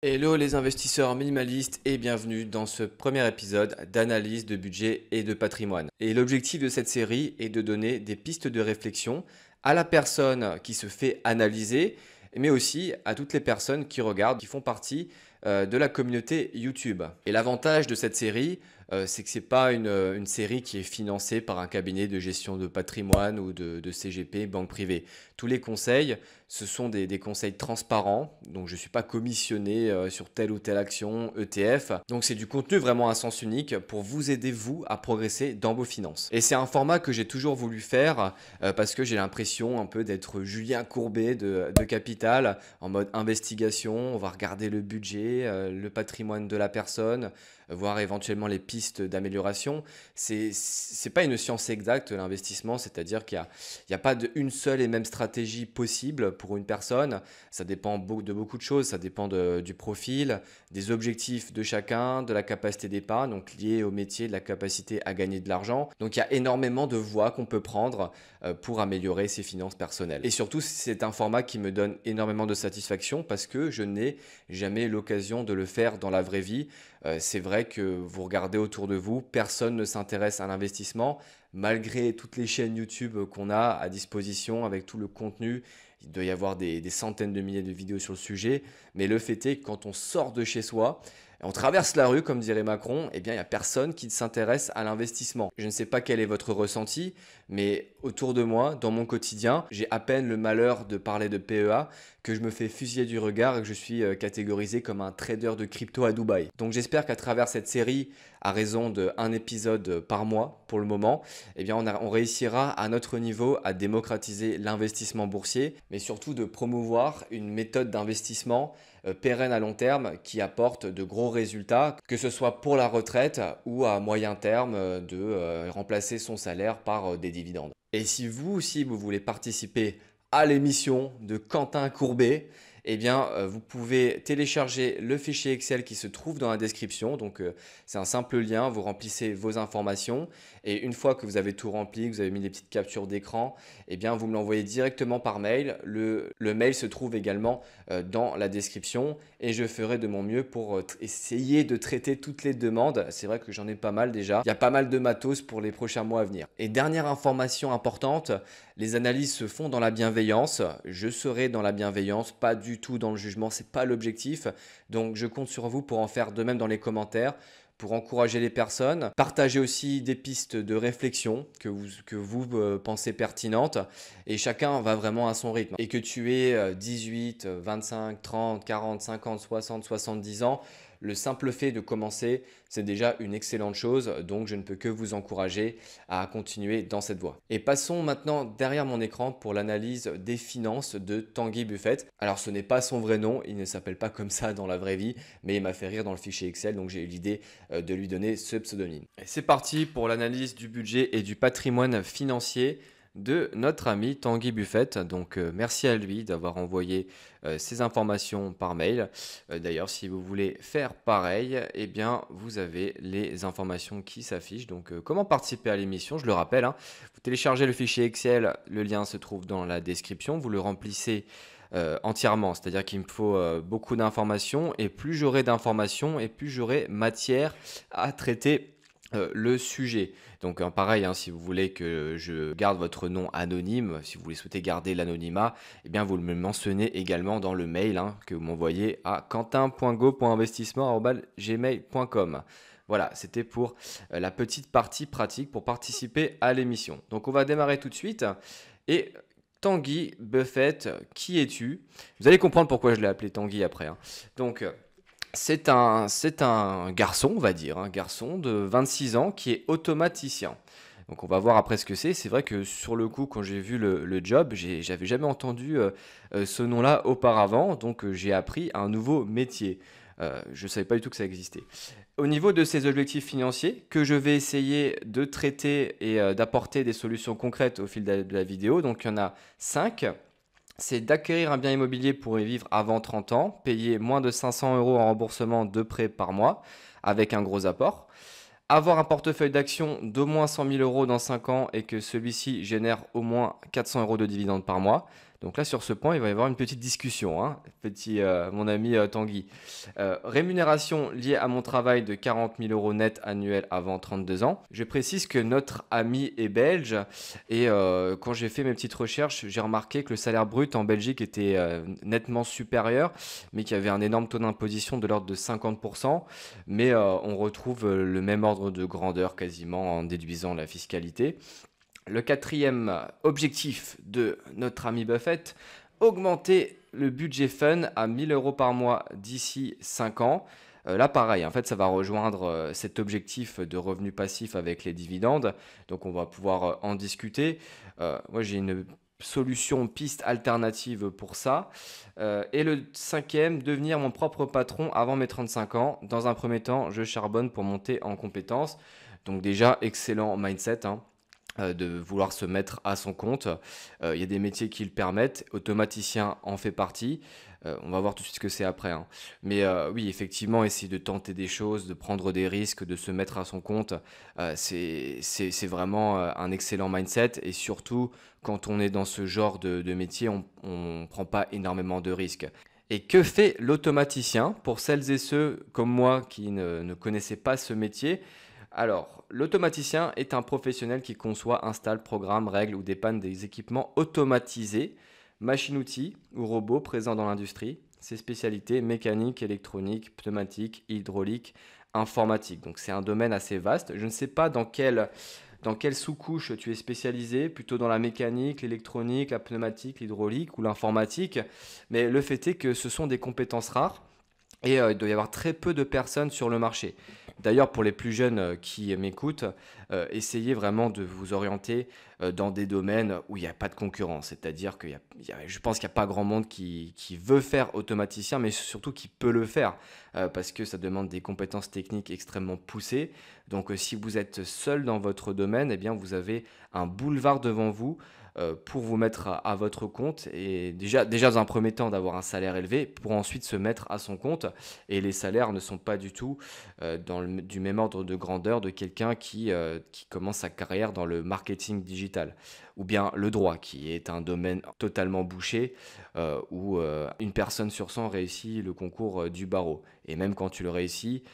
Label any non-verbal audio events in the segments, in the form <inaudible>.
Hello les investisseurs minimalistes et bienvenue dans ce premier épisode d'analyse de budget et de patrimoine. Et l'objectif de cette série est de donner des pistes de réflexion à la personne qui se fait analyser, mais aussi à toutes les personnes qui regardent, qui font partie euh, de la communauté YouTube. Et l'avantage de cette série, euh, c'est que c'est pas euh, une, série qui est financée par un cabinet de gestion de patrimoine ou de, CGP, banque privée. Tous les conseils, ce sont des, conseils transparents, donc je ne suis pas commissionné euh, sur telle ou telle action, ETF. Donc c'est du contenu vraiment à sens unique pour vous aider, vous, à progresser dans vos finances. Et c'est un format que j'ai toujours voulu faire parce que j'ai l'impression un peu d'être Julien Courbet de, de, Capital en mode investigation, on va regarder le budget, le patrimoine de la personne, voir éventuellement les pistes d'amélioration. C'est n'est pas une science exacte, l'investissement, c'est-à-dire qu'il n'y a, a pas de, une seule et même stratégie possible pour une personne. Ça dépend de beaucoup de choses, ça dépend du profil, des objectifs de chacun, de la capacité d'épargne, donc liée au métier, de la capacité à gagner de l'argent. Donc il y a énormément de voies qu'on peut prendre euh, pour améliorer ses finances personnelles. Et surtout, c'est un format qui me donne énormément de satisfaction parce que je n'ai jamais l'occasion de le faire dans la vraie vie. Euh, c'est vrai que vous regardez autour de vous, personne ne s'intéresse à l'investissement, malgré toutes les chaînes YouTube qu'on a à disposition avec tout le contenu. Il doit y avoir des, centaines de milliers de vidéos sur le sujet, mais le fait est que quand on sort de chez soi, on traverse la rue, comme dirait Macron, et eh bien, il n'y a personne qui s'intéresse à l'investissement. Je ne sais pas quel est votre ressenti, mais autour de moi, dans mon quotidien, j'ai à peine le malheur de parler de PEA que je me fais fusiller du regard et que je suis euh, catégorisé comme un trader de crypto à Dubaï. Donc j'espère qu'à travers cette série, à raison d'un épisode par mois pour le moment, eh bien on, on réussira à notre niveau à démocratiser l'investissement boursier, mais surtout de promouvoir une méthode d'investissement euh, pérenne à long terme qui apporte de gros résultats, que ce soit pour la retraite ou à moyen terme euh, de euh, remplacer son salaire par des dividendes. Et si vous aussi vous voulez participer à l'émission de Quentin Courbet, eh bien, euh, vous pouvez télécharger le fichier Excel qui se trouve dans la description. Donc, euh, c'est un simple lien, vous remplissez vos informations et une fois que vous avez tout rempli, que vous avez mis les petites captures d'écran, eh bien, vous me l'envoyez directement par mail. Le, mail se trouve également euh, dans la description et je ferai de mon mieux pour essayer de traiter toutes les demandes. C'est vrai que j'en ai pas mal déjà. Il y a pas mal de matos pour les prochains mois à venir. Et dernière information importante, les analyses se font dans la bienveillance. Je serai dans la bienveillance, pas du tout dans le jugement. C'est pas l'objectif. Donc, je compte sur vous pour en faire de même dans les commentaires pour encourager les personnes. Partagez aussi des pistes de réflexion que vous, que vous euh, pensez pertinentes et chacun va vraiment à son rythme. Et que tu aies 18, 25, 30, 40, 50, 60, 70 ans, le simple fait de commencer, c'est déjà une excellente chose, donc je ne peux que vous encourager à continuer dans cette voie. Et passons maintenant derrière mon écran pour l'analyse des finances de Tanguy Buffett. Alors ce n'est pas son vrai nom, il ne s'appelle pas comme ça dans la vraie vie, mais il m'a fait rire dans le fichier Excel, donc j'ai eu l'idée euh, de lui donner ce pseudonyme. c'est parti pour l'analyse du budget et du patrimoine financier de notre ami Tanguy Buffett. Donc euh, merci à lui d'avoir envoyé euh, ces informations par mail. Euh, d'ailleurs, si vous voulez faire pareil, eh bien vous avez les informations qui s'affichent. Donc comment participer à l'émission Je le rappelle, hein, vous téléchargez le fichier Excel, le lien se trouve dans la description, vous le remplissez. entièrement. C'est-à-dire qu'il me faut beaucoup d'informations et plus j'aurai d'informations et plus j'aurai matière à traiter euh, le sujet. Donc hein, pareil, hein, si vous voulez que je garde votre nom anonyme, si vous voulez souhaiter garder l'anonymat, eh bien vous le mentionnez également dans le mail hein, que vous m'envoyez à quentin.go.investissement.gmail.com. Voilà, c'était pour euh, la petite partie pratique pour participer à l'émission. Donc on va démarrer tout de suite. Et Tanguy Buffett, qui es-tu Vous allez comprendre pourquoi je l'ai appelé Tanguy après. Donc c'est un, un, garçon, on va dire, un garçon de 26 ans qui est automaticien. Donc on va voir après ce que c'est. C'est vrai que sur le coup, quand j'ai vu le, job, j'avais jamais entendu euh, euh, ce nom-là auparavant, donc euh, j'ai appris un nouveau métier. je ne savais pas du tout que ça existait. Au niveau de ces objectifs financiers, que je vais essayer de traiter et d'apporter des solutions concrètes au fil de la, vidéo, donc il y en a cinq c'est d'acquérir un bien immobilier pour y vivre avant 30 ans, payer moins de 500 euros en remboursement de prêt par mois, avec un gros apport, avoir un portefeuille d'actions d'au moins 100 000 euros dans 5 ans et que celui-ci génère au moins 400 euros de dividendes par mois, donc là, sur ce point, il va y avoir une petite discussion, hein, petit, euh, mon ami euh, Tanguy. Euh, rémunération liée à mon travail de 40 000 euros net annuel avant 32 ans. Je précise que notre ami est belge et quand j'ai fait mes petites recherches, j'ai remarqué que le salaire brut en Belgique était nettement supérieur, mais qu'il y avait un énorme taux d'imposition de l'ordre de 50%. Mais on retrouve le même ordre de grandeur quasiment en déduisant la fiscalité. Le quatrième objectif de notre ami Buffett, augmenter le budget fun à 1000 euros par mois d'ici 5 ans. Euh, là, pareil, en fait, ça va rejoindre euh, cet objectif de revenu passif avec les dividendes. Donc, on va pouvoir euh, en discuter. moi, j'ai une solution, piste alternative pour ça. et le cinquième, devenir mon propre patron avant mes 35 ans. Dans un premier temps, je charbonne pour monter en compétences. Donc, déjà, excellent mindset. Hein. Euh, de vouloir se mettre à son compte. Euh, il y a des métiers qui le permettent, automaticien en fait partie. Euh, on va voir tout de suite ce que c'est après. Hein. Mais oui, effectivement, essayer de tenter des choses, de prendre des risques, de se mettre à son compte, c'est vraiment un excellent mindset. Et surtout, quand on est dans ce genre de, métier, on ne prend pas énormément de risques. Et que fait l'automaticien Pour celles et ceux comme moi qui ne, ne connaissaient pas ce métier, alors, l'automaticien est un professionnel qui conçoit, installe, programme, règle ou dépanne des équipements automatisés, machines-outils ou robots présents dans l'industrie. Ses spécialités mécanique, électronique, pneumatique, hydraulique, informatique. Donc c'est un domaine assez vaste. Je ne sais pas dans quelle, sous-couche tu es spécialisé, plutôt dans la mécanique, l'électronique, la pneumatique, l'hydraulique ou l'informatique. Mais le fait est que ce sont des compétences rares et euh, il doit y avoir très peu de personnes sur le marché. D'ailleurs, pour les plus jeunes euh, qui m'écoutent, euh, essayez vraiment de vous orienter euh, dans des domaines où il n'y a pas de concurrence. C'est-à-dire que je pense qu'il n'y a pas grand monde qui, veut faire automaticien, mais surtout qui peut le faire, parce que ça demande des compétences techniques extrêmement poussées. Donc si vous êtes seul dans votre domaine, eh bien, vous avez un boulevard devant vous euh, pour vous mettre à, votre compte et déjà, déjà dans un premier temps d'avoir un salaire élevé pour ensuite se mettre à son compte et les salaires ne sont pas du tout euh, dans le, du même ordre de grandeur de quelqu'un qui, euh, qui commence sa carrière dans le marketing digital ou bien le droit qui est un domaine totalement bouché où une personne sur 100 réussit le concours du barreau et même quand tu le réussis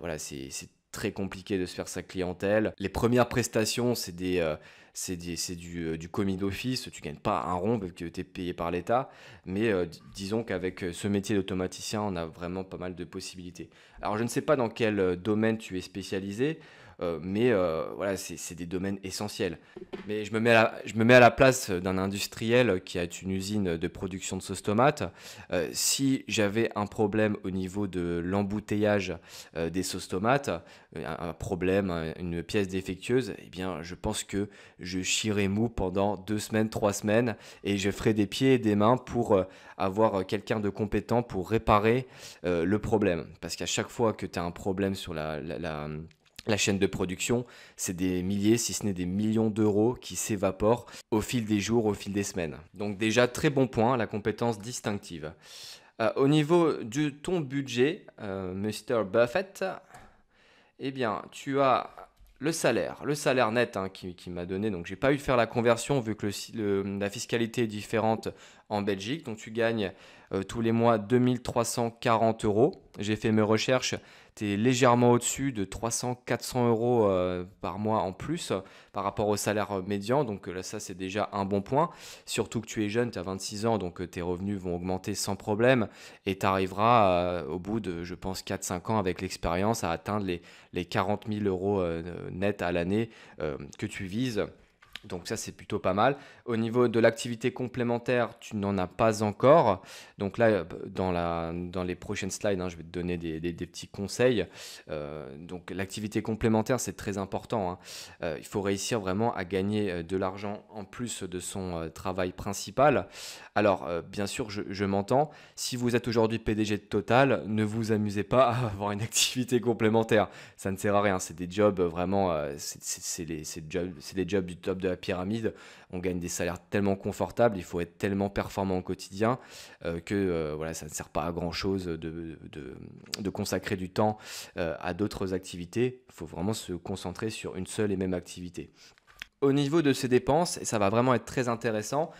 voilà c'est très compliqué de se faire sa clientèle les premières prestations c'est des c'est du, euh, du commis d'office, tu gagnes pas un rond parce que tu es payé par l'État, mais euh, disons qu'avec euh, ce métier d'automaticien, on a vraiment pas mal de possibilités. Alors je ne sais pas dans quel domaine tu es spécialisé, euh, mais euh, voilà, c'est des domaines essentiels. Mais je me mets à la, je me mets à la place d'un industriel qui a une usine de production de sauce tomate. Euh, si j'avais un problème au niveau de l'embouteillage des sauces tomates, un, problème, une pièce défectueuse, eh bien, je pense que je chierais mou pendant deux semaines, trois semaines, et je ferai des pieds et des mains pour avoir quelqu'un de compétent pour réparer le problème. Parce qu'à chaque fois que tu as un problème sur la, la la chaîne de production, c'est des milliers, si ce n'est des millions d'euros qui s'évaporent au fil des jours, au fil des semaines. Donc déjà, très bon point, la compétence distinctive. Euh, au niveau de ton budget, euh, Mr. Buffett, eh bien, tu as le salaire, le salaire net hein, qui, m'a donné, donc j'ai pas eu de faire la conversion vu que la fiscalité est différente en Belgique, donc tu gagnes euh, tous les mois 2340 euros. J'ai fait mes recherches, tu es légèrement au-dessus de 300-400 euros euh, par mois en plus par rapport au salaire euh, médian. Donc euh, là, ça, c'est déjà un bon point. Surtout que tu es jeune, tu as 26 ans, donc tes revenus vont augmenter sans problème et tu arriveras au bout de, je pense, 4-5 ans avec l'expérience à atteindre les, les 40 000 euros nets à l'année que tu vises. Donc ça, c'est plutôt pas mal. Au niveau de l'activité complémentaire, tu n'en as pas encore. Donc là, euh, dans, la, dans les prochaines slides, hein, je vais te donner des, petits conseils. Euh, donc l'activité complémentaire, c'est très important. Hein. Euh, il faut réussir vraiment à gagner de l'argent en plus de son travail principal. Alors, bien sûr, je, je m'entends. Si vous êtes aujourd'hui PDG de Total, ne vous amusez pas <laughs> à avoir une activité complémentaire. Ça ne sert à rien. C'est des jobs vraiment... c'est des jobs du top de pyramide, on gagne des salaires tellement confortables, il faut être tellement performant au quotidien euh, que euh, voilà, ça ne sert pas à grand-chose de, consacrer du temps euh, à d'autres activités. Il faut vraiment se concentrer sur une seule et même activité. Au niveau de ces dépenses, et ça va vraiment être très intéressant,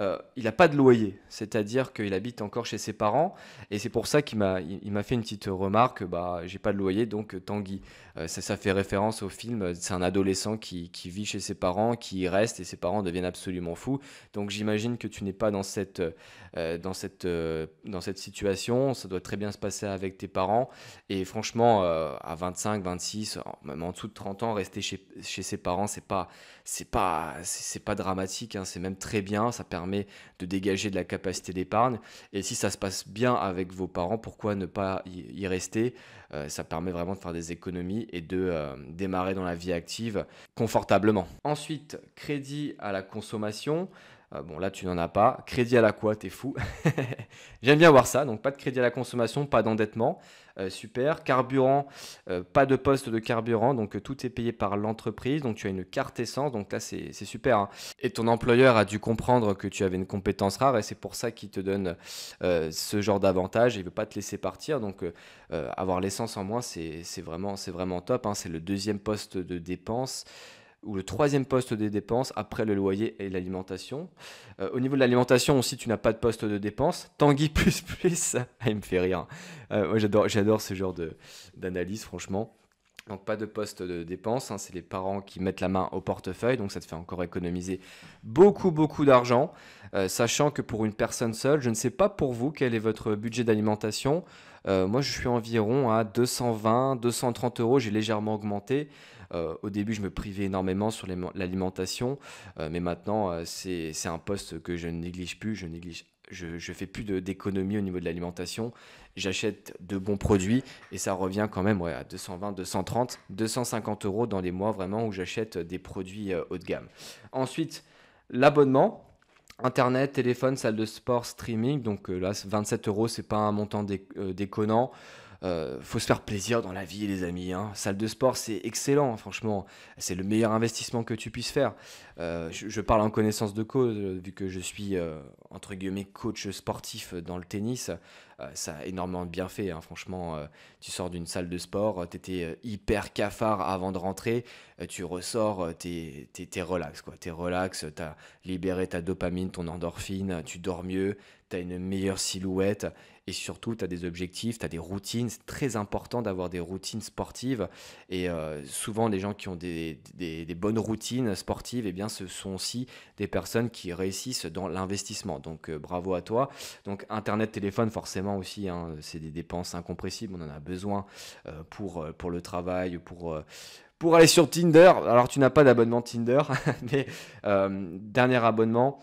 euh, il n'a pas de loyer, c'est-à-dire qu'il habite encore chez ses parents, et c'est pour ça qu'il m'a, il, m'a fait une petite remarque, bah, j'ai pas de loyer, donc euh, Tanguy. Euh, ça, fait référence au film, c'est un adolescent qui, vit chez ses parents, qui y reste, et ses parents deviennent absolument fous. Donc j'imagine que tu n'es pas dans cette, dans, cette, dans cette situation, ça doit très bien se passer avec tes parents, et franchement, à 25, 26, même en dessous de 30 ans, rester chez, chez ses parents, c'est pas c'est pas c'est pas dramatique, hein, c'est même très bien, ça permet de dégager de la capacité d'épargne. Et si ça se passe bien avec vos parents, pourquoi ne pas y rester euh, Ça permet vraiment de faire des économies et de euh, démarrer dans la vie active confortablement. Ensuite, crédit à la consommation. Euh, bon, là, tu n'en as pas. Crédit à la quoi T'es fou. <laughs> J'aime bien voir ça. Donc, pas de crédit à la consommation, pas d'endettement. Euh, super. Carburant, euh, pas de poste de carburant. Donc, tout est payé par l'entreprise. Donc, tu as une carte essence. Donc, là, c'est super. Hein. Et ton employeur a dû comprendre que tu avais une compétence rare. Et c'est pour ça qu'il te donne ce genre d'avantage. Il ne veut pas te laisser partir. Donc, avoir l'essence en moins, c'est vraiment, vraiment top. Hein. C'est le deuxième poste de dépense ou le troisième poste des dépenses après le loyer et l'alimentation. Euh, au niveau de l'alimentation aussi, tu n'as pas de poste de dépenses. Tanguy <laughs> plus plus, <laughs> il me fait rire. Hein. Euh, moi j'adore, j'adore ce genre d'analyse, franchement. Donc pas de poste de dépenses, hein. c'est les parents qui mettent la main au portefeuille, donc ça te fait encore économiser beaucoup beaucoup d'argent, euh, sachant que pour une personne seule, je ne sais pas pour vous quel est votre budget d'alimentation, moi je suis environ à 220, 230 euros, j'ai légèrement augmenté, euh, au début, je me privais énormément sur l'alimentation, euh, mais maintenant, euh, c'est un poste que je ne néglige plus. Je néglige, fais plus d'économie au niveau de l'alimentation. J'achète de bons produits et ça revient quand même à 220, 230, 250 euros dans les mois vraiment où j'achète des produits haut de gamme. Ensuite, l'abonnement. Internet, téléphone, salle de sport, streaming. Donc là, 27 euros, c'est pas un montant déconnant il euh, faut se faire plaisir dans la vie, les amis. Hein. Salle de sport, c'est excellent, hein, franchement. C'est le meilleur investissement que tu puisses faire. Euh, je, parle en connaissance de cause, euh, vu que je suis, entre guillemets, coach sportif dans le tennis. ça a énormément de bienfaits, hein. franchement. tu sors d'une salle de sport, tu étais hyper cafard avant de rentrer, tu ressors, t'es es, relax, quoi. es relax, as libéré ta dopamine, ton endorphine, tu dors mieux, tu as une meilleure silhouette et surtout, tu as des objectifs, tu as des routines. C'est très important d'avoir des routines sportives. Et euh, souvent, les gens qui ont des, bonnes routines sportives, eh bien, ce sont aussi des personnes qui réussissent dans l'investissement. Donc, euh, bravo à toi. Donc, Internet, téléphone, forcément aussi, hein, c'est des dépenses incompressibles. On en a besoin euh, pour, pour le travail, pour pour aller sur Tinder. Alors tu n'as pas d'abonnement Tinder, <laughs> mais dernier abonnement,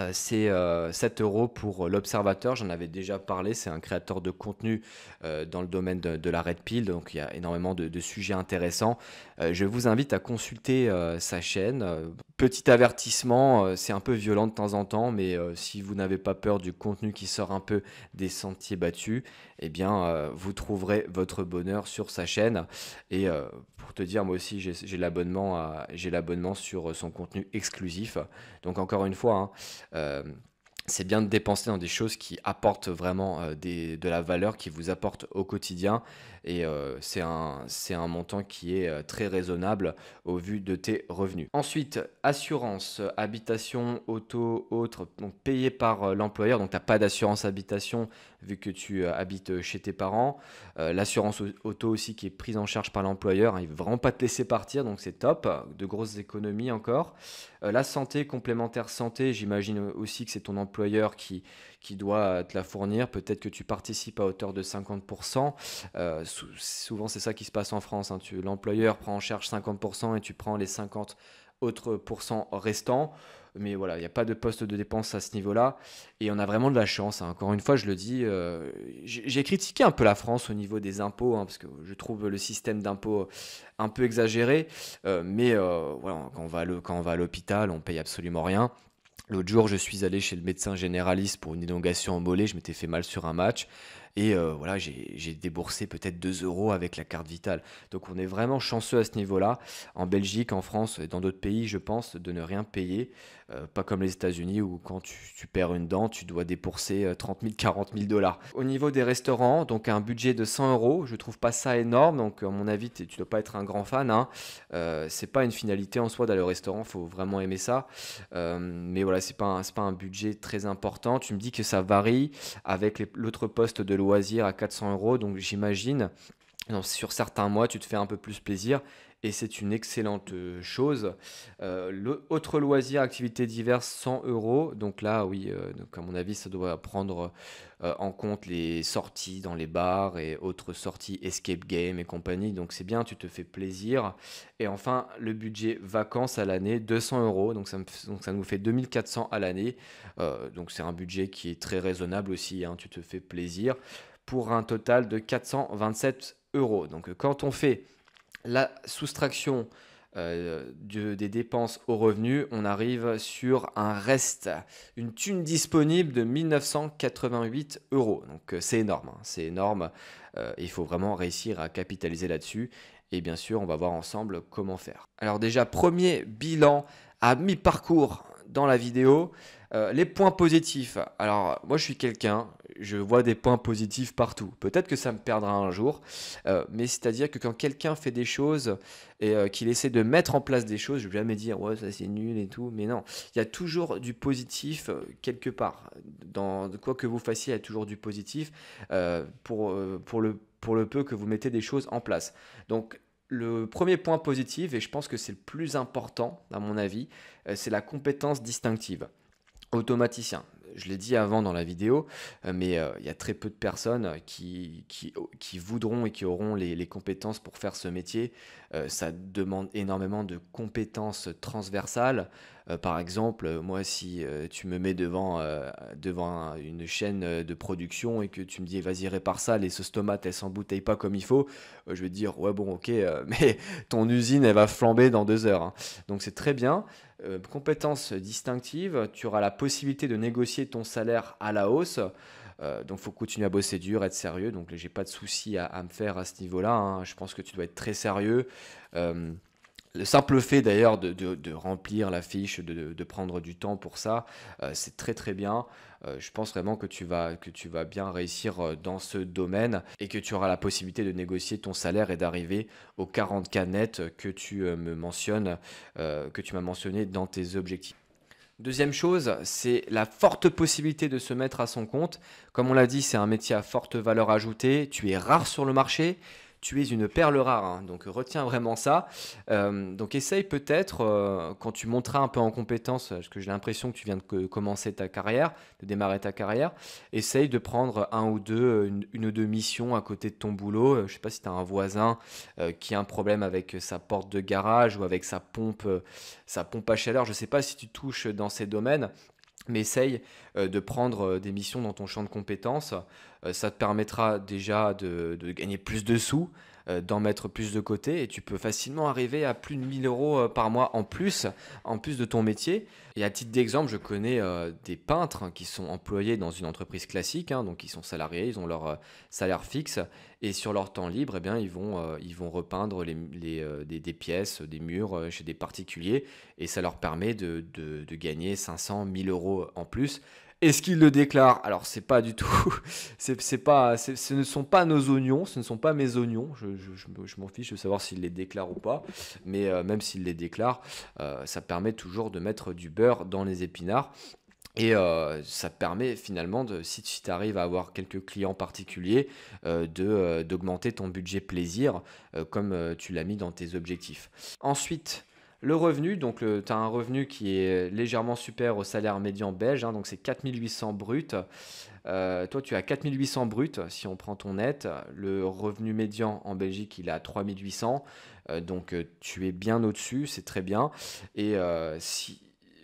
euh, c'est 7 euh, euros pour euh, l'Observateur. J'en avais déjà parlé. C'est un créateur de contenu dans le domaine de, la Red Pill. Donc il y a énormément de, sujets intéressants. je vous invite à consulter sa chaîne. Petit avertissement, c'est un peu violent de temps en temps, mais si vous n'avez pas peur du contenu qui sort un peu des sentiers battus, eh bien vous trouverez votre bonheur sur sa chaîne. Et pour te dire, moi aussi, j'ai l'abonnement sur euh, son contenu exclusif. Donc encore une fois, hein, euh, c'est bien de dépenser dans des choses qui apportent vraiment euh, de la valeur, qui vous apportent au quotidien et euh, c'est un, un montant qui est euh, très raisonnable au vu de tes revenus. Ensuite, assurance, habitation, auto, autre, donc payé par euh, l'employeur, donc tu n'as pas d'assurance habitation vu que tu habites chez tes parents. L'assurance auto aussi qui est prise en charge par l'employeur, hein, il ne vraiment pas te laisser partir, donc c'est top, de grosses économies encore. la santé, complémentaire santé, j'imagine aussi que c'est ton employeur qui, qui doit euh, te la fournir. Peut-être que tu participes à hauteur de 50%. Euh, souvent, c'est ça qui se passe en France. Hein. L'employeur prend en charge 50% et tu prends les 50 autres restants. Mais voilà, il n'y a pas de poste de dépense à ce niveau-là. Et on a vraiment de la chance. Hein. Encore une fois, je le dis, euh, j'ai critiqué un peu la France au niveau des impôts, hein, parce que je trouve le système d'impôts un peu exagéré. Euh, mais euh, voilà, quand on va à l'hôpital, on paye absolument rien. L'autre jour, je suis allé chez le médecin généraliste pour une élongation en mollet, je m'étais fait mal sur un match, et euh, voilà, j'ai déboursé peut-être 2 euros avec la carte vitale. Donc on est vraiment chanceux à ce niveau-là, en Belgique, en France et dans d'autres pays, je pense, de ne rien payer. Euh, pas comme les États-Unis où quand tu, perds une dent, tu dois débourser 30 000, 40 000 dollars. Au niveau des restaurants, donc un budget de 100 euros, je trouve pas ça énorme. Donc, à mon avis, tu dois pas être un grand fan. Hein. Euh, c'est pas une finalité en soi d'aller au restaurant, faut vraiment aimer ça. Euh, mais voilà, c'est pas, un, pas un budget très important. Tu me dis que ça varie avec l'autre poste de loisirs à 400 euros. Donc, j'imagine. sur certains mois, tu te fais un peu plus plaisir et c'est une excellente euh, chose. Euh, le, autre loisir, activités diverses, 100 euros. Donc là, oui, euh, à mon avis, ça doit prendre en compte les sorties dans les bars et autres sorties escape game et compagnie. Donc c'est bien, tu te fais plaisir. Et enfin, le budget vacances à l'année, 200 euros. Donc ça, nous fait 2400 à l'année. donc c'est un budget qui est très raisonnable aussi. Hein. tu te fais plaisir pour un total de 427 euros. Donc quand on fait la soustraction euh, des dépenses aux revenus, on arrive sur un reste, une thune disponible de 1988 euros. Donc euh, c'est énorme, hein. c'est énorme. Euh, il faut vraiment réussir à capitaliser là-dessus. Et bien sûr, on va voir ensemble comment faire. Alors déjà, premier bilan à mi-parcours dans la vidéo. Euh, les points positifs. Alors, moi, je suis quelqu'un, je vois des points positifs partout. Peut-être que ça me perdra un jour, euh, mais c'est-à-dire que quand quelqu'un fait des choses et euh, qu'il essaie de mettre en place des choses, je ne vais jamais dire, ouais, ça c'est nul et tout, mais non. Il y a toujours du positif quelque part. Dans quoi que vous fassiez, il y a toujours du positif pour, pour, le, pour le peu que vous mettez des choses en place. Donc, le premier point positif, et je pense que c'est le plus important à mon avis, c'est la compétence distinctive automaticien. Je l'ai dit avant dans la vidéo, euh, mais euh, il y a très peu de personnes qui, qui, voudront et qui auront les, compétences pour faire ce métier. Euh, ça demande énormément de compétences transversales. Euh, par exemple, euh, moi, si tu me mets devant, devant une chaîne de production et que tu me dis, vas-y, répare ça, les sauces tomates, elles s'embouteillent pas comme il faut, je vais dire, ouais, bon, ok, <laughs> mais ton usine, elle va flamber dans deux heures. Hein. Donc, c'est très bien. compétences distinctives, tu auras la possibilité de négocier ton salaire à la hausse. Euh, donc, faut continuer à bosser dur, être sérieux. Donc, j'ai pas de soucis à, me faire à ce niveau-là. Hein. Je pense que tu dois être très sérieux. Euh, le simple fait d'ailleurs de, remplir la fiche, de, prendre du temps pour ça, euh, c'est très très bien. je pense vraiment que tu, vas, que tu vas bien réussir dans ce domaine et que tu auras la possibilité de négocier ton salaire et d'arriver aux 40K que tu me mentionnes, que tu m'as mentionné dans tes objectifs. Deuxième chose, c'est la forte possibilité de se mettre à son compte. Comme on l'a dit, c'est un métier à forte valeur ajoutée, tu es rare sur le marché, tu es une perle rare, hein, donc retiens vraiment ça. Euh, donc essaye peut-être, euh, quand tu monteras un peu en compétence, parce que j'ai l'impression que tu viens de commencer ta carrière, de démarrer ta carrière, essaye de prendre un ou deux, euh, une, ou deux missions à côté de ton boulot. Je ne sais pas si tu as un voisin qui a un problème avec sa porte de garage ou avec sa pompe, sa pompe à chaleur, je ne sais pas si tu touches dans ces domaines, mais essaye euh, de prendre euh, des missions dans ton champ de compétences. Euh, ça te permettra déjà de, de gagner plus de sous, euh, d'en mettre plus de côté et tu peux facilement arriver à plus de 1000 euros euh, par mois en plus, en plus de ton métier. Et à titre d'exemple, je connais euh, des peintres qui sont employés dans une entreprise classique, hein, donc ils sont salariés, ils ont leur salaire fixe et sur leur temps libre, eh bien, ils, vont, ils vont repeindre les, des, pièces, des murs chez des particuliers et ça leur permet de, de, de gagner 500, 1000 euros en plus est-ce qu'il le déclare Alors, c'est pas du tout. <laughs> c'est, pas, ce ne sont pas nos oignons, ce ne sont pas mes oignons. Je, m'en fiche de savoir s'il les déclare ou pas. Mais euh, même s'il les déclare, euh, ça permet toujours de mettre du beurre dans les épinards. Et euh, ça permet finalement, de, si tu arrives à avoir quelques clients particuliers, de, d'augmenter ton budget plaisir comme tu l'as mis dans tes objectifs. Ensuite, le revenu, donc tu as un revenu qui est légèrement supérieur au salaire médian belge, hein, donc c'est 4800 bruts. Euh, toi, tu as 4800 bruts si on prend ton net. Le revenu médian en Belgique, il est à 3800. Euh, donc, euh, tu es bien au-dessus, c'est très bien. Et si,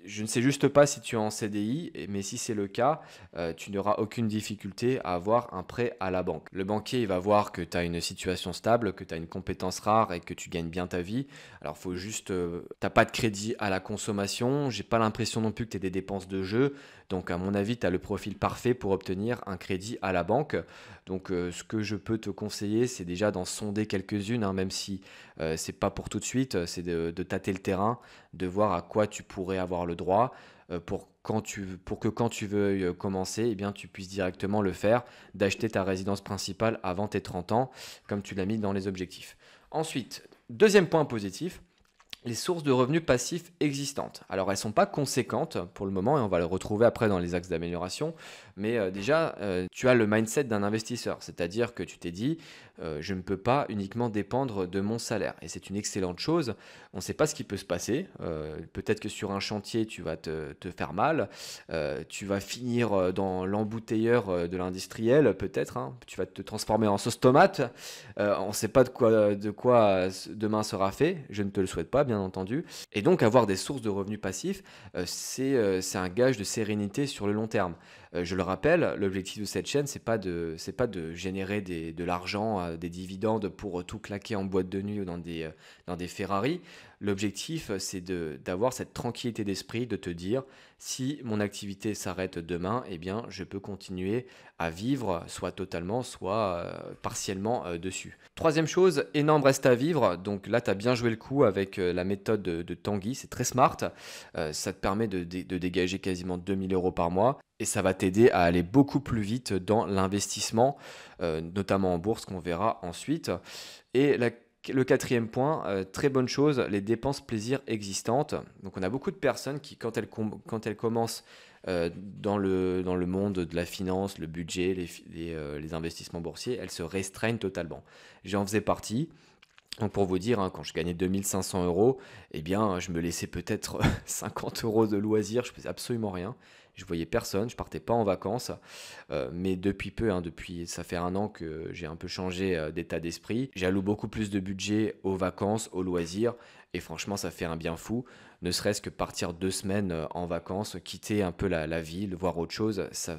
je ne sais juste pas si tu es en CDI, mais si c'est le cas, euh, tu n'auras aucune difficulté à avoir un prêt à la banque. Le banquier, il va voir que tu as une situation stable, que tu as une compétence rare et que tu gagnes bien ta vie. Alors, faut juste, Tu euh, t'as pas de crédit à la consommation. J'ai pas l'impression non plus que tu aies des dépenses de jeu. Donc à mon avis, tu as le profil parfait pour obtenir un crédit à la banque. Donc euh, ce que je peux te conseiller, c'est déjà d'en sonder quelques-unes, hein, même si ce euh, c'est pas pour tout de suite, c'est de, tâter le terrain, de voir à quoi tu pourrais avoir le droit euh, pour que quand tu veux commencer, eh bien, tu puisses directement le faire, d'acheter ta résidence principale avant tes 30 ans, comme tu l'as mis dans les objectifs. Ensuite, deuxième point positif, les sources de revenus passifs existantes. Alors elles sont pas conséquentes pour le moment et on va le retrouver après dans les axes d'amélioration. Mais euh, déjà, euh, tu as le mindset d'un investisseur, c'est-à-dire que tu t'es dit, euh, je ne peux pas uniquement dépendre de mon salaire. Et c'est une excellente chose. On ne sait pas ce qui peut se passer. Peut-être que sur un chantier, tu vas te, faire mal. tu vas finir dans l'embouteilleur de l'industriel, peut-être. Hein. Tu vas te transformer en sauce tomate. on ne sait pas de quoi, de quoi demain sera fait. Je ne te le souhaite pas, bien entendu. Et donc, avoir des sources de revenus passifs, c'est un gage de sérénité sur le long terme. Euh, je le rappelle, l'objectif de cette chaîne, c'est pas de, pas de générer de l'argent, euh, des dividendes pour tout claquer en boîte de nuit ou dans des, euh, dans des Ferrari. L'objectif, euh, c'est d'avoir cette tranquillité d'esprit, de te dire, si mon activité s'arrête demain, eh bien, je peux continuer à vivre, soit totalement, soit euh, partiellement euh, dessus. Troisième chose, énorme reste à vivre. Donc là, tu as bien joué le coup avec la méthode de, Tanguy, c'est très smart. ça te permet de, dégager quasiment 2000 euros par mois et ça va t'aider à aller beaucoup plus vite dans l'investissement, notamment en bourse qu'on verra ensuite. Et la le quatrième point, euh, très bonne chose, les dépenses plaisir existantes. Donc on a beaucoup de personnes qui, quand elles, quand elles commencent euh, dans, le, dans le monde de la finance, le budget, euh, les, investissements boursiers, elles se restreignent totalement. J'en faisais partie. Donc pour vous dire, hein, quand je gagnais 2500 euros, eh bien, je me laissais peut-être 50 <laughs> euros de loisirs, je faisais absolument rien je voyais personne, je partais pas en vacances. Euh, mais depuis peu, hein, depuis ça fait un an que j'ai un peu changé euh, d'état d'esprit, j'alloue beaucoup plus de budget aux vacances, aux loisirs, et franchement, ça fait un bien fou. Ne serait-ce que partir deux semaines euh, en vacances, quitter un peu la, ville, voir autre chose, ça,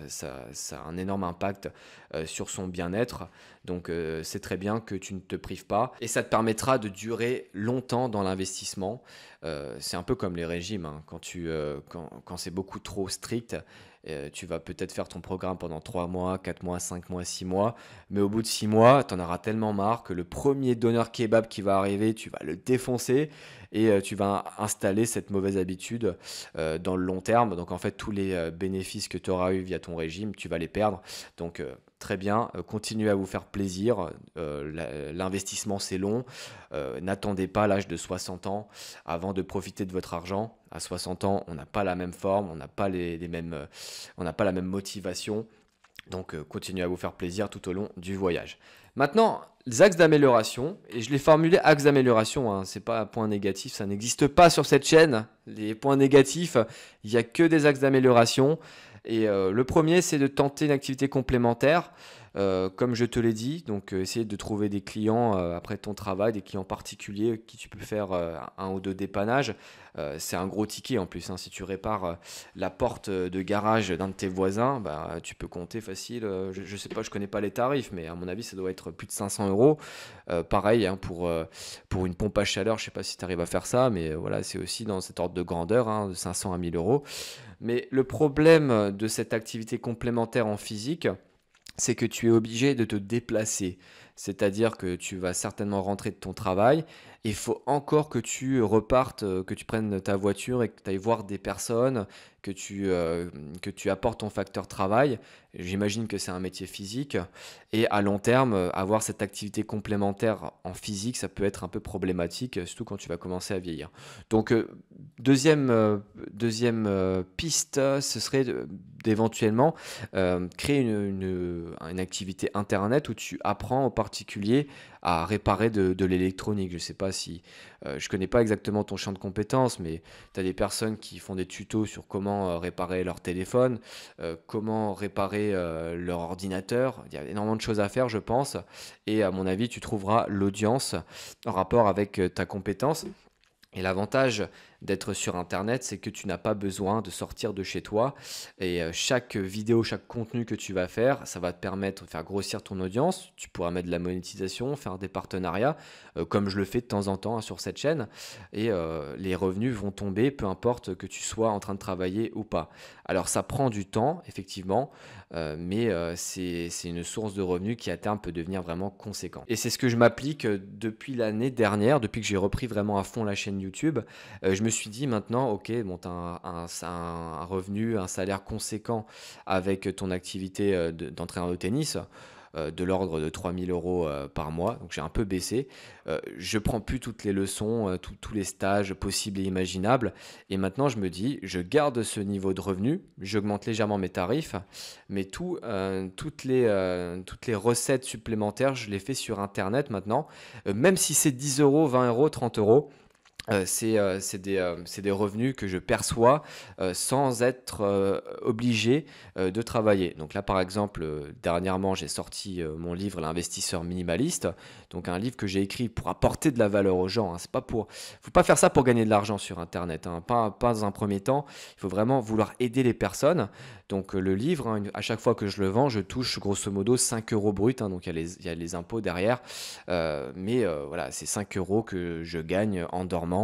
a un énorme impact euh, sur son bien-être. Donc euh, c'est très bien que tu ne te prives pas. Et ça te permettra de durer longtemps dans l'investissement. c'est un peu comme les régimes. Hein. Quand, tu, quand, quand c'est beaucoup trop strict, euh, tu vas peut-être faire ton programme pendant 3 mois, 4 mois, 5 mois, 6 mois. Mais au bout de 6 mois, tu en auras tellement marre que le premier donneur kebab qui va arriver, tu vas le défoncer et euh, tu vas installer cette mauvaise habitude euh, dans le long terme. Donc en fait, tous les bénéfices que tu auras eu via ton régime, tu vas les perdre. Donc très bien, euh, continuez à vous faire plaisir. Euh, l'investissement, c'est long. Euh, n'attendez pas l'âge de 60 ans avant de profiter de votre argent. À 60 ans, on n'a pas la même forme, on n'a pas, les, mêmes, on pas la même motivation. Donc, continuez à vous faire plaisir tout au long du voyage. Maintenant, les axes d'amélioration, et je l'ai formulé axes d'amélioration, hein, c'est pas un point négatif, ça n'existe pas sur cette chaîne. Les points négatifs, il n'y a que des axes d'amélioration. Et euh, le premier, c'est de tenter une activité complémentaire. Euh, comme je te l'ai dit, donc euh, essayer de trouver des clients euh, après ton travail, des clients particuliers qui tu peux faire un ou deux dépannages. c'est un gros ticket en plus. Hein. Si tu répares la porte de garage d'un de tes voisins, bah, tu peux compter facile. je, ne sais pas, je connais pas les tarifs, mais à mon avis, ça doit être plus de 500 euros. pareil hein, pour, une pompe à chaleur. Je ne sais pas si tu arrives à faire ça, mais voilà, c'est aussi dans cet ordre de grandeur, hein, de 500 à 1000 euros. Mais le problème de cette activité complémentaire en physique, c'est que tu es obligé de te déplacer. C'est-à-dire que tu vas certainement rentrer de ton travail, il faut encore que tu repartes, euh, que tu prennes ta voiture et que tu ailles voir des personnes, que tu, euh, que tu apportes ton facteur travail. J'imagine que c'est un métier physique. Et à long terme, euh, avoir cette activité complémentaire en physique, ça peut être un peu problématique, surtout quand tu vas commencer à vieillir. Donc, deuxième, deuxième piste, ce serait d'éventuellement créer une, activité Internet où tu apprends aux particuliers à réparer de, l'électronique. Je ne sais pas si. Euh, je connais pas exactement ton champ de compétence, mais tu as des personnes qui font des tutos sur comment euh, réparer leur téléphone, euh, comment réparer leur ordinateur. Il y a énormément de choses à faire, je pense. Et à mon avis, tu trouveras l'audience en rapport avec ta compétence. Et l'avantage d'être sur Internet, c'est que tu n'as pas besoin de sortir de chez toi. Et euh, chaque vidéo, chaque contenu que tu vas faire, ça va te permettre de faire grossir ton audience. Tu pourras mettre de la monétisation, faire des partenariats, euh, comme je le fais de temps en temps hein, sur cette chaîne. Et euh, les revenus vont tomber, peu importe que tu sois en train de travailler ou pas. Alors ça prend du temps, effectivement. Euh, mais euh, c'est une source de revenus qui à terme peut devenir vraiment conséquente. Et c'est ce que je m'applique euh, depuis l'année dernière, depuis que j'ai repris vraiment à fond la chaîne YouTube. je me suis dit maintenant, ok, bon, tu as un, un, revenu, un salaire conséquent avec ton activité d'entraîneur de tennis. Euh, de l'ordre de 3000 euros euh, par mois, donc j'ai un peu baissé. Euh, je prends plus toutes les leçons, tous les stages possibles et imaginables, et maintenant je me dis, je garde ce niveau de revenu, j'augmente légèrement mes tarifs, mais tout, toutes, les, toutes les recettes supplémentaires, je les fais sur Internet maintenant, même si c'est 10 euros, 20 euros, 30 euros. Euh, euh, euh, c'est des, revenus que je perçois sans être obligé de travailler. Donc là, par exemple, dernièrement, j'ai sorti mon livre L'investisseur minimaliste, donc un livre que j'ai écrit pour apporter de la valeur aux gens. Il hein. C'est pas pour, faut pas faire ça pour gagner de l'argent sur Internet. Hein. Pas, pas dans un premier temps. Il faut vraiment vouloir aider les personnes. Donc le livre, hein, à chaque fois que je le vends, je touche grosso modo 5 euros brut. donc il y, a les impôts derrière, mais voilà, c'est 5 euros que je gagne en dormant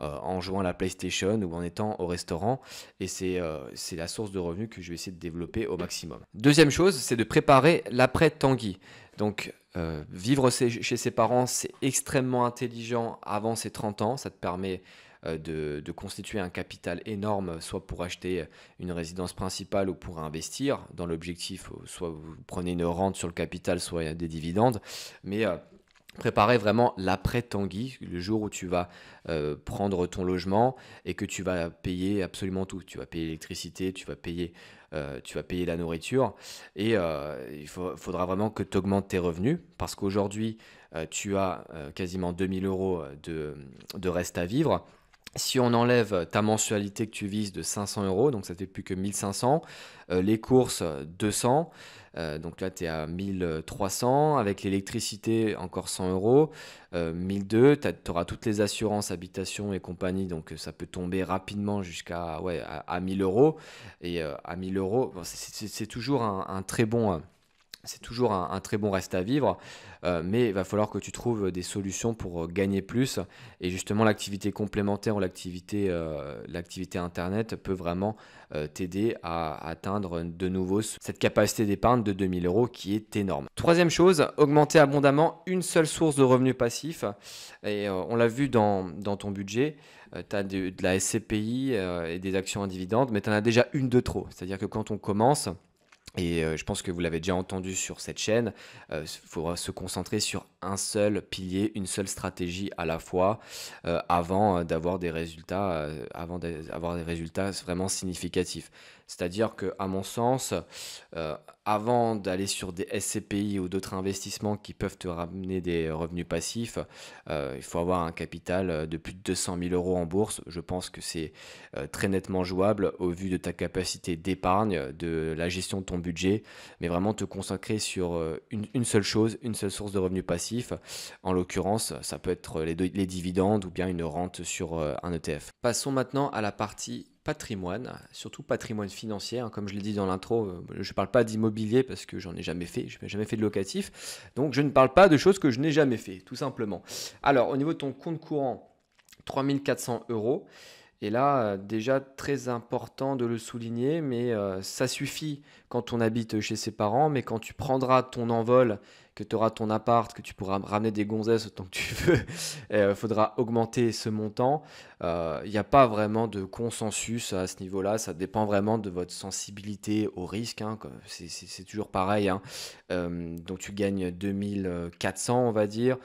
euh, en jouant à la PlayStation ou en étant au restaurant. Et euh, c'est la source de revenus que je vais essayer de développer au maximum. Deuxième chose, c'est de préparer l'après-Tanguy. Donc, euh, vivre chez ses parents, c'est extrêmement intelligent avant ses 30 ans. Ça te permet de, constituer un capital énorme, soit pour acheter une résidence principale ou pour investir dans l'objectif, soit vous prenez une rente sur le capital, soit des dividendes. Mais préparer vraiment l'après-Tanguy, le jour où tu vas euh, prendre ton logement et que tu vas payer absolument tout. Tu vas payer l'électricité, tu vas payer, euh, tu vas payer la nourriture. Et euh, il faudra vraiment que tu augmentes tes revenus parce qu'aujourd'hui, tu as quasiment 2000 euros de, de reste à vivre. Si on enlève ta mensualité que tu vises de 500 euros, donc ça fait plus que 1500, les courses 200, euh, donc là, tu es à 1300. Avec l'électricité, encore 100 euros. 1200, tu auras toutes les assurances, habitation et compagnie. Donc euh, ça peut tomber rapidement jusqu'à à, 1000 euros. Et euh, à 1000 euros, c'est toujours un, très bon c'est toujours un, très bon reste à vivre, euh, mais il va falloir que tu trouves des solutions pour euh, gagner plus. Et justement, l'activité complémentaire ou l'activité, euh, l'activité Internet peut vraiment t'aider à atteindre de nouveau cette capacité d'épargne de 2000 euros qui est énorme. Troisième chose, augmenter abondamment une seule source de revenus passifs. Et on l'a vu dans, ton budget, tu as de, la SCPI et des actions en dividendes, mais tu en as déjà une de trop. C'est-à-dire que quand on commence, et euh, je pense que vous l'avez déjà entendu sur cette chaîne, il euh, faudra se concentrer sur un seul pilier, une seule stratégie à la fois euh, avant d'avoir des résultats, avant d'avoir des résultats vraiment significatifs. C'est-à-dire que, à mon sens, avant d'aller sur des SCPI ou d'autres investissements qui peuvent te ramener des revenus passifs, euh, il faut avoir un capital euh, de plus de 200 000 euros en bourse. Je pense que c'est euh, très nettement jouable au vu de ta capacité d'épargne, de la gestion de ton budget, mais vraiment te consacrer sur une, seule chose, une seule source de revenus passifs. En l'occurrence, ça peut être les dividendes ou bien une rente sur un ETF. Passons maintenant à la partie patrimoine, surtout patrimoine financier. Hein, comme je l'ai dit dans l'intro, euh, je ne parle pas d'immobilier parce que j'en ai jamais fait, je n'ai jamais fait de locatif. Donc je ne parle pas de choses que je n'ai jamais fait, tout simplement. Alors au niveau de ton compte courant, 3400 euros. Et là, euh, déjà très important de le souligner, mais euh, ça suffit quand on habite chez ses parents, mais quand tu prendras ton envol que tu auras ton appart, que tu pourras ramener des gonzesses autant que tu <laughs> veux, il euh, faudra augmenter ce montant. Euh, il n'y a pas vraiment de consensus à ce niveau-là, ça dépend vraiment de votre sensibilité au risque, hein, c'est toujours pareil. Hein. Euh, donc tu gagnes 2400, on va dire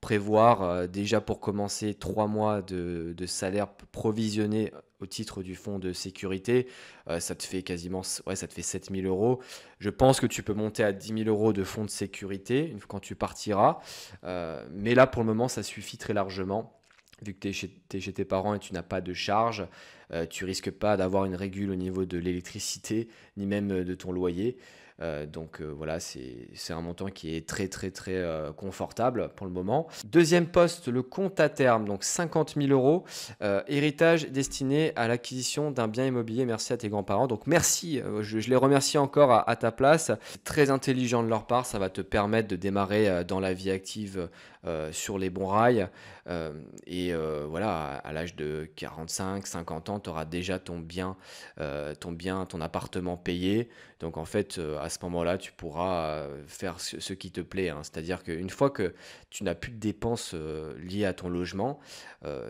prévoir déjà pour commencer trois mois de salaire provisionné au titre du fonds de sécurité, euh, ça te fait quasiment ouais, ça te fait 7000 euros. Je pense que tu peux monter à 10 000 euros de fonds de sécurité quand tu partiras. Euh, mais là, pour le moment, ça suffit très largement. Vu que tu es, chez tes parents et tu n'as pas de charge, euh, tu risques pas d'avoir une régule au niveau de l'électricité, ni même de ton loyer. Euh, donc euh, voilà, c'est un montant qui est très très très euh, confortable pour le moment. Deuxième poste, le compte à terme, donc 50 000 euros, héritage destiné à l'acquisition d'un bien immobilier. Merci à tes grands-parents. Donc merci, je, les remercie encore à ta place. Très intelligent de leur part, ça va te permettre de démarrer dans la vie active euh, sur les bons rails. Euh, et euh, voilà, à, l'âge de 45, 50 ans, tu auras déjà ton bien, ton bien, ton appartement payé. Donc en fait, à ce moment-là, tu pourras faire ce, qui te plaît. Hein. C'est-à-dire qu'une fois que tu n'as plus de dépenses liées à ton logement,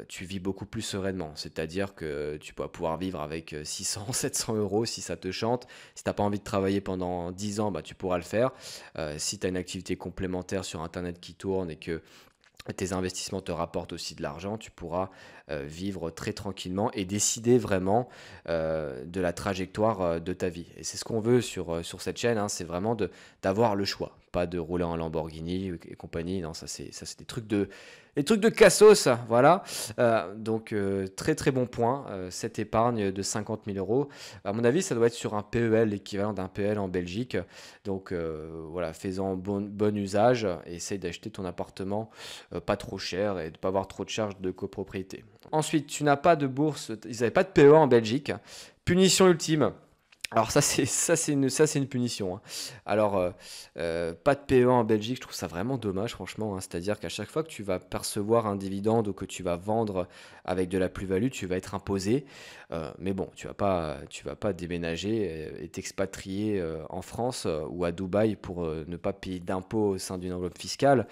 tu vis beaucoup plus sereinement. C'est-à-dire que tu vas pouvoir vivre avec 600, 700 <laughs> euros si ça te chante. Si tu n'as pas envie de travailler pendant 10 ans, bah, tu pourras le faire. si tu as une activité complémentaire sur Internet qui tourne et que tes investissements te rapportent aussi de l'argent, tu pourras euh, vivre très tranquillement et décider vraiment euh, de la trajectoire euh, de ta vie. Et c'est ce qu'on veut sur, cette chaîne, hein. c'est vraiment d'avoir le choix pas de rouler en Lamborghini et compagnie. Non, ça c'est ça des trucs de des trucs de cassos, voilà. Euh, donc euh, très très bon point euh, cette épargne de 50 000 euros. À mon avis, ça doit être sur un PEL, l'équivalent d'un PEL en Belgique. Donc voilà, faisant bon, usage et essaye d'acheter ton appartement pas trop cher et de pas avoir trop de charges de copropriété. Ensuite, tu n'as pas de bourse, ils n'avaient pas de PEA e en Belgique. Punition ultime. Alors ça c'est ça c'est une ça c'est une punition. Hein. Alors euh, euh, pas de PE en Belgique, je trouve ça vraiment dommage franchement. Hein. C'est-à-dire qu'à chaque fois que tu vas percevoir un dividende ou que tu vas vendre avec de la plus-value, tu vas être imposé. Euh, mais bon, tu vas pas, tu vas pas déménager euh, et t'expatrier euh, en France ou à Dubaï pour ne pas payer d'impôts au sein d'une enveloppe fiscale.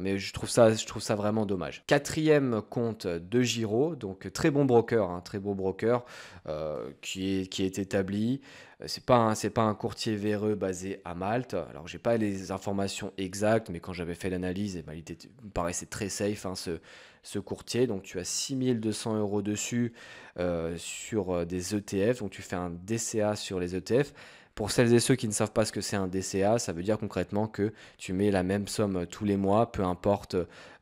mais je trouve, ça, je trouve ça vraiment dommage. Quatrième compte de Giro, donc très bon broker, hein, très bon broker qui, est, qui est établi. C'est pas un, c'est pas un courtier véreux basé à Malte. Alors j'ai pas les informations exactes, mais quand j'avais fait l'analyse, eh ben, il, me paraissait très safe. Hein, ce, ce courtier. Donc tu as 6200 euros dessus euh, sur euh, des ETF. Donc tu fais un DCA sur les ETF. Pour celles et ceux qui ne savent pas ce que c'est un DCA, ça veut dire concrètement que tu mets la même somme tous les mois, peu importe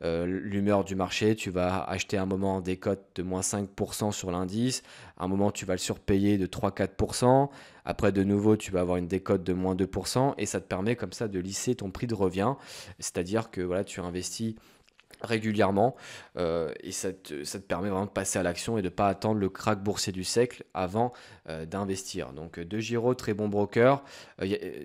euh, l'humeur du marché. Tu vas acheter un moment des cotes de moins 5% sur l'indice, un moment tu vas le surpayer de 3-4%, après de nouveau tu vas avoir une décote de moins 2%, et ça te permet comme ça de lisser ton prix de revient. C'est-à-dire que voilà, tu investis régulièrement euh, et ça te, ça permet vraiment de passer à l'action et de pas attendre le crack boursier du siècle avant euh, d'investir. Donc euh, De Giro, très bon broker.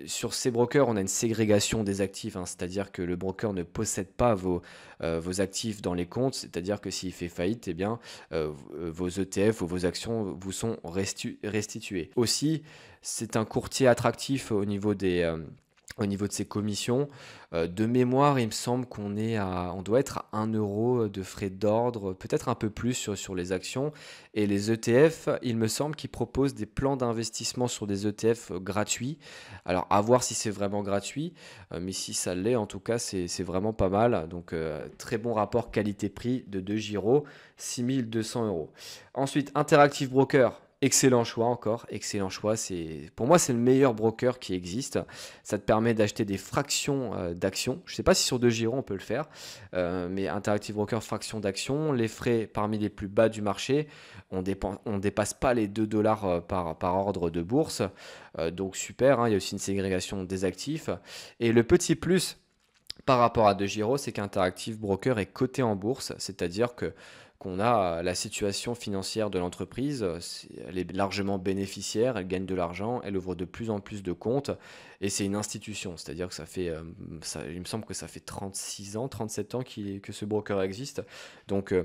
sur ces brokers, on a une ségrégation des actifs, hein. c'est-à-dire que le broker ne possède pas vos, vos actifs dans les comptes, c'est-à-dire que s'il fait faillite, et eh bien, vos ETF ou vos actions vous sont restituées. Aussi, c'est un courtier attractif au niveau des au niveau de ces commissions. Euh, de mémoire, il me semble qu'on est à, on doit être à 1 euro de frais d'ordre, peut-être un peu plus sur, les actions. Et les ETF, il me semble qu'ils proposent des plans d'investissement sur des ETF euh, gratuits. Alors, à voir si c'est vraiment gratuit, euh, mais si ça l'est, en tout cas, c'est vraiment pas mal. Donc, très bon rapport qualité-prix de 2 Giro, 6200 euros. Ensuite, Interactive Broker. Excellent choix encore, excellent choix. C'est pour moi c'est le meilleur broker qui existe. Ça te permet d'acheter des fractions euh, d'actions. Je ne sais pas si sur deux Giro on peut le faire, euh, mais Interactive Broker fraction d'actions, les frais parmi les plus bas du marché. On ne dépasse pas les 2 dollars euh, par, ordre de bourse, donc super. Hein, il y a aussi une ségrégation des actifs et le petit plus par rapport à De Giro, c'est qu'Interactive Broker est coté en bourse, c'est-à-dire que qu'on a la situation financière de l'entreprise. Elle est largement bénéficiaire, elle gagne de l'argent, elle ouvre de plus en plus de comptes et c'est une institution. C'est-à-dire que ça fait, euh, il me semble que ça fait 36 ans, 37 ans que ce broker existe. Donc, euh,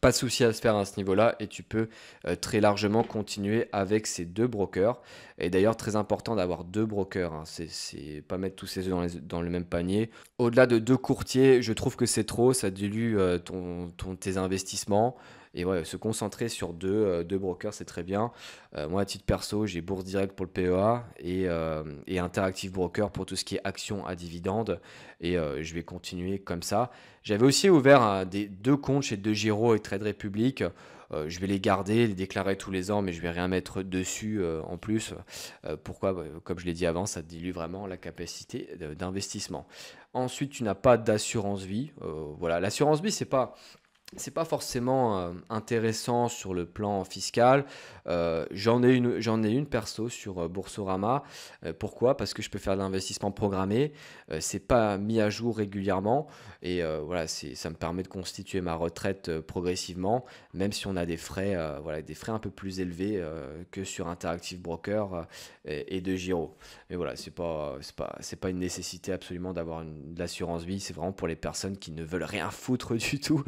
pas de souci à se faire à ce niveau-là et tu peux euh, très largement continuer avec ces deux brokers. Et d'ailleurs, très important d'avoir deux brokers. Hein. C'est pas mettre tous ses œufs dans, le même panier. Au-delà de deux courtiers, je trouve que c'est trop. Ça dilue euh, ton, tes investissements. Et ouais, se concentrer sur deux, euh, deux brokers, c'est très bien. Euh, moi, à titre perso, j'ai Bourse Direct pour le PEA et, euh, et, Interactive Broker pour tout ce qui est actions à dividendes. Et je vais continuer comme ça. J'avais aussi ouvert hein, des, deux comptes chez De Giro et Trade Republic. je vais les garder, les déclarer tous les ans, mais je vais rien mettre dessus en plus. pourquoi bah, Comme je l'ai dit avant, ça dilue vraiment la capacité d'investissement. Ensuite, tu n'as pas d'assurance vie. voilà, l'assurance vie, c'est pas c'est pas forcément euh, intéressant sur le plan fiscal. Euh, j'en ai une, ai une perso sur euh, Boursorama. pourquoi Parce que je peux faire de l'investissement programmé. c'est pas mis à jour régulièrement et voilà, ça me permet de constituer ma retraite progressivement, même si on a des frais, voilà, des frais un peu plus élevés que sur Interactive Broker et, de Giro. Mais voilà, c'est pas, pas, pas une nécessité absolument d'avoir de l'assurance vie. C'est vraiment pour les personnes qui ne veulent rien foutre <laughs> du tout.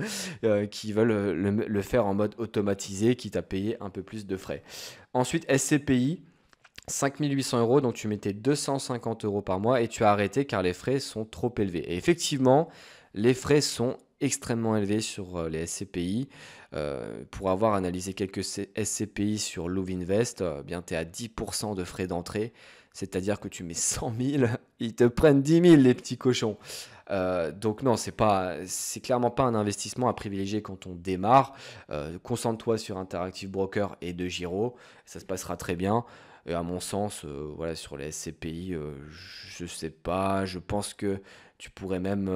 Euh, qui veulent euh, le, faire en mode automatisé, qui t'a payé un peu plus de frais. Ensuite, SCPI, 5800 euros, donc tu mettais 250 euros par mois et tu as arrêté car les frais sont trop élevés. Et effectivement, les frais sont extrêmement élevés sur euh, les SCPI. pour avoir analysé quelques SCPI sur Love Invest, eh bien tu es à 10% de frais d'entrée, c'est-à-dire que tu mets 100 000, <laughs> ils te prennent 10 000 les petits cochons. Euh, donc non, c'est pas, clairement pas un investissement à privilégier quand on démarre. Euh, concentre-toi sur Interactive Broker et De Giro, ça se passera très bien. Et à mon sens, euh, voilà, sur les SCPI, je sais pas, je pense que tu pourrais même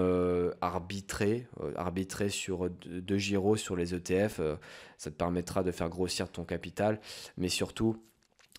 arbitrer, arbitrer sur De Giro, sur les ETF, ça te permettra de faire grossir ton capital, mais surtout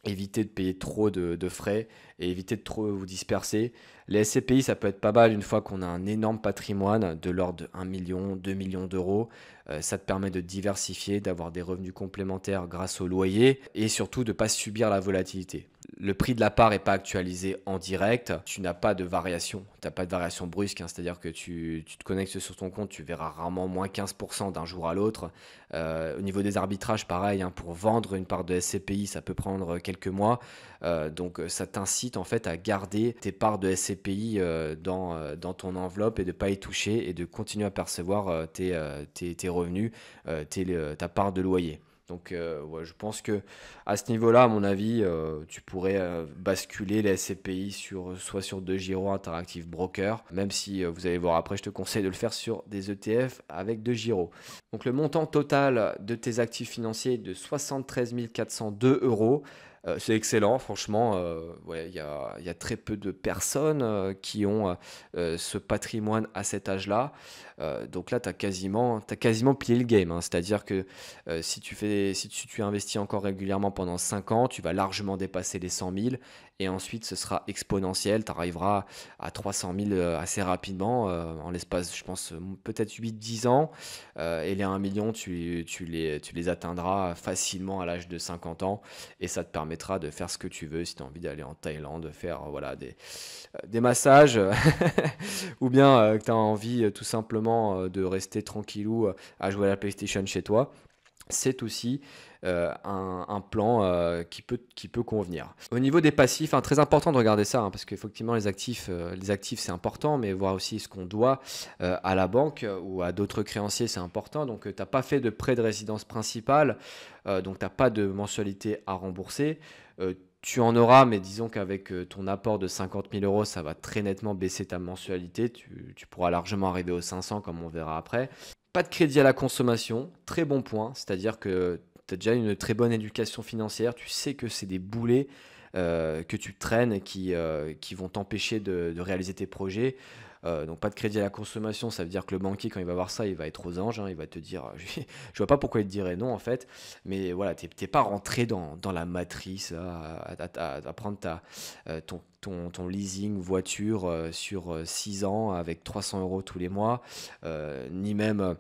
éviter de payer trop de, de, frais et éviter de trop vous disperser. Les SCPI, ça peut être pas mal une fois qu'on a un énorme patrimoine de l'ordre de 1 million, 2 millions d'euros. Euh, ça te permet de diversifier, d'avoir des revenus complémentaires grâce au loyer et surtout de ne pas subir la volatilité. Le prix de la part n'est pas actualisé en direct, tu n'as pas de variation, tu n'as pas de variation brusque, hein. c'est-à-dire que tu, te connectes sur ton compte, tu verras rarement moins 15% d'un jour à l'autre. Euh, au niveau des arbitrages, pareil, hein. pour vendre une part de SCPI, ça peut prendre quelques mois, euh, donc ça t'incite en fait à garder tes parts de SCPI pays euh, dans, euh, dans ton enveloppe et de ne pas y toucher et de continuer à percevoir euh, tes, tes, tes, revenus, tes, ta part de loyer. Donc je pense que à ce niveau-là, à mon avis, tu pourrais basculer les SCPI sur, soit sur deux Giro Interactive Broker, même si vous allez voir après, je te conseille de le faire sur des ETF avec deux Giro. Donc le montant total de tes actifs financiers de 73 402 euros. Euh, c'est excellent, franchement. Euh, il y, a, très peu de personnes euh, qui ont ce patrimoine à cet âge-là. Euh, donc là, tu as quasiment, as quasiment plié le game. Hein. C'est-à-dire que euh, si, tu fais, si tu, investis encore régulièrement pendant 5 ans, tu vas largement dépasser les 100 000 et ensuite ce sera exponentiel. Tu arriveras à 300 000 euh, assez rapidement en l'espace, je pense, peut-être 8-10 ans. et les 1 million, tu, les, tu les atteindras facilement à l'âge de 50 ans et ça te permettra de faire ce que tu veux si tu as envie d'aller en Thaïlande, faire voilà, des, des massages <laughs> ou bien que tu as envie tout simplement euh, de rester tranquille ou euh, à jouer à la PlayStation chez toi, c'est aussi euh, un, plan qui, peut, qui peut convenir. Au niveau des passifs, hein, très important de regarder ça, hein, parce qu'effectivement les actifs, les actifs c'est important, mais voir aussi ce qu'on doit à la banque ou à d'autres créanciers, c'est important. Donc tu n'as pas fait de prêt de résidence principale, donc tu n'as pas de mensualité à rembourser tu en auras, mais disons qu'avec euh, ton apport de 50 000 euros, ça va très nettement baisser ta mensualité. Tu, pourras largement arriver aux 500, comme on verra après. Pas de crédit à la consommation, très bon point, c'est-à-dire que tu as déjà une très bonne éducation financière, tu sais que c'est des boulets. Euh, que tu traînes qui, euh, qui vont t'empêcher de, réaliser tes projets. Euh, donc pas de crédit à la consommation, ça veut dire que le banquier, quand il va voir ça, il va être aux anges, hein. il va te dire, euh, <laughs> je, vois pas pourquoi il te dirait non en fait, mais voilà, tu n'es pas rentré dans, la matrice euh, à, prendre ton, leasing voiture sur 6 ans avec 300 euros tous les mois, ni même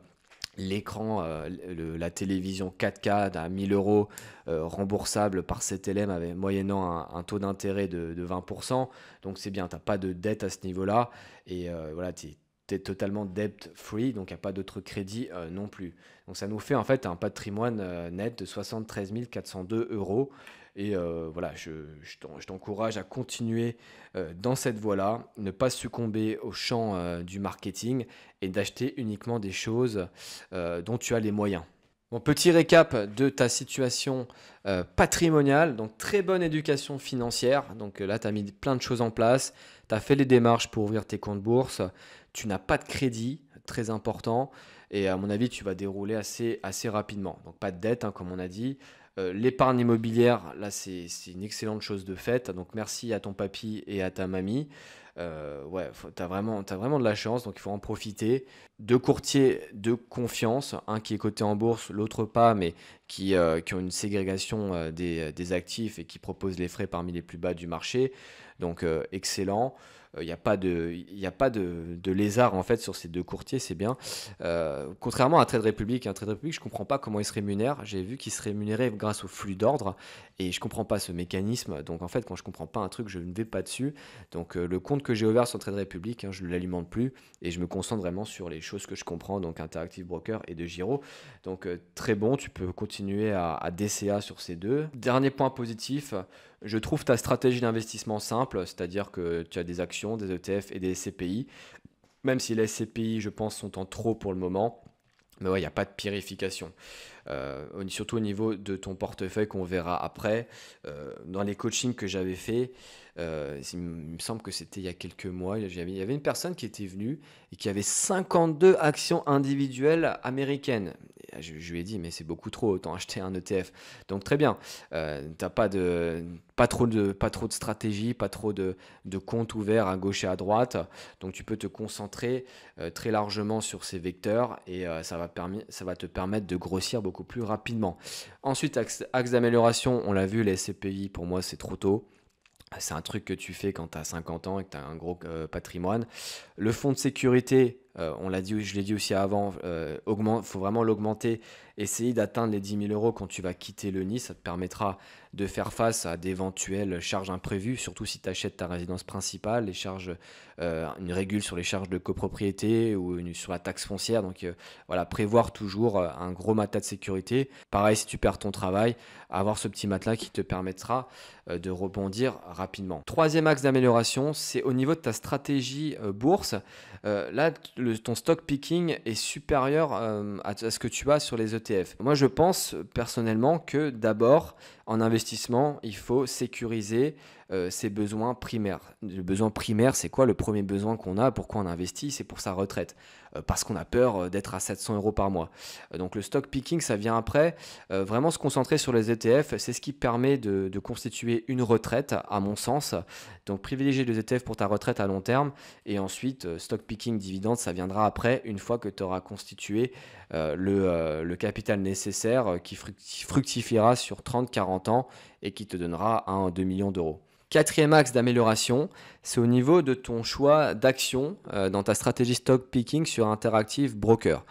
l'écran, euh, la télévision 4K à 1000 euros euh, remboursable par CTLM avec, moyennant un, taux d'intérêt de, 20%. Donc c'est bien, tu n'as pas de dette à ce niveau-là. Et euh, voilà, tu es, totalement debt free, donc il n'y a pas d'autres crédits non plus. Donc ça nous fait en fait un patrimoine net de 73 402 euros. Et euh, voilà, je, t'encourage à continuer euh, dans cette voie-là, ne pas succomber au champ euh, du marketing et d'acheter uniquement des choses dont tu as les moyens. Bon, petit récap de ta situation patrimoniale, donc très bonne éducation financière, donc là tu as mis plein de choses en place, tu as fait les démarches pour ouvrir tes comptes bourse, tu n'as pas de crédit, très important, et à mon avis tu vas dérouler assez, assez rapidement, donc pas de dette hein, comme on a dit, euh, l'épargne immobilière, là, c'est une excellente chose de faite. Donc, merci à ton papy et à ta mamie. Euh, ouais, t'as vraiment, as vraiment de la chance, donc il faut en profiter. Deux courtiers de confiance, un qui est coté en bourse, l'autre pas, mais qui, euh, ont une ségrégation des, des, actifs et qui proposent les frais parmi les plus bas du marché. Donc excellent. Il euh, n'y a pas, de, y a pas de, de, lézard en fait sur ces deux courtiers, c'est bien. Euh, contrairement à Trade Republic, un hein, Trade je ne comprends pas comment il se rémunèrent. J'ai vu qu'ils se rémunérait grâce au flux d'ordre et je ne comprends pas ce mécanisme. Donc en fait, quand je ne comprends pas un truc, je ne vais pas dessus. Donc euh, le compte que j'ai ouvert sur Trade Republic, hein, je ne l'alimente plus et je me concentre vraiment sur les choses que je comprends, donc Interactive Broker et de Giro. Donc très bon, tu peux continuer à, à DCA sur ces deux. Dernier point positif, je trouve ta stratégie d'investissement simple, c'est-à-dire que tu as des actions, des ETF et des SCPI. Même si les SCPI, je pense, sont en trop pour le moment. Mais ouais, il n'y a pas de purification. Euh, surtout au niveau de ton portefeuille qu'on verra après. Euh, dans les coachings que j'avais fait, euh, il me semble que c'était il y a quelques mois. Il y avait une personne qui était venue et qui avait 52 actions individuelles américaines. je, lui ai dit, mais c'est beaucoup trop, autant acheter un ETF. Donc très bien, euh, t'as pas de pas trop de pas trop de stratégie, pas trop de, de comptes ouverts à gauche et à droite. Donc tu peux te concentrer euh, très largement sur ces vecteurs et euh, ça, va ça va te permettre de grossir beaucoup plus rapidement. Ensuite, axe, axe d'amélioration, on l'a vu, les CPI pour moi c'est trop tôt c'est un truc que tu fais quand tu as 50 ans et que tu as un gros euh, patrimoine. Le fonds de sécurité, euh, on l'a dit, je l'ai dit aussi avant, il euh, faut vraiment l'augmenter. Essayer d'atteindre les 10 000 euros quand tu vas quitter le nid, ça te permettra de faire face à d'éventuelles charges imprévues, surtout si tu achètes ta résidence principale, les charges, euh, une régule sur les charges de copropriété ou sur la taxe foncière. Donc euh, voilà, prévoir toujours euh, un gros matelas de sécurité. Pareil, si tu perds ton travail, avoir ce petit matelas qui te permettra de rebondir rapidement. Troisième axe d'amélioration, c'est au niveau de ta stratégie bourse. Euh, là, ton stock picking est supérieur euh, à, ce que tu as sur les ETF. Moi, je pense personnellement que d'abord, en investissement, il faut sécuriser ses euh, besoins primaires. Le besoin primaire, c'est quoi le premier besoin qu'on a Pourquoi on investit C'est pour sa retraite. Euh, parce qu'on a peur euh, d'être à 700 euros par mois. donc le stock picking, ça vient après. vraiment se concentrer sur les ETF, c'est ce qui permet de, constituer une retraite, à mon sens. Donc privilégier les ETF pour ta retraite à long terme. Et ensuite, stock picking, dividende, ça viendra après, une fois que tu auras constitué le, capital nécessaire qui fructifiera sur 30-40 ans et qui te donnera 1 2 millions d'euros. Quatrième axe d'amélioration, c'est au niveau de ton choix d'action euh, dans ta stratégie stock picking sur Interactive Broker.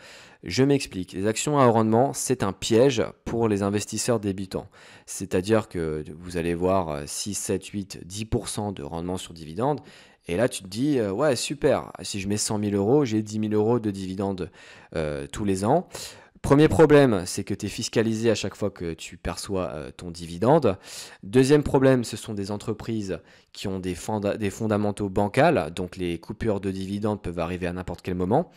Je m'explique, les actions à rendement, c'est un piège pour les investisseurs débutants. C'est-à-dire que vous allez voir 6, 7, 8, 10% de rendement sur dividende. Et là, tu te dis, euh, ouais, super, si je mets 100 000 euros, j'ai 10 000 euros de dividende euh, tous les ans. Premier problème, c'est que tu es fiscalisé à chaque fois que tu perçois euh, ton dividende. Deuxième problème, ce sont des entreprises qui ont des, fondamentaux bancals, donc les coupures de dividendes peuvent arriver à n'importe quel moment.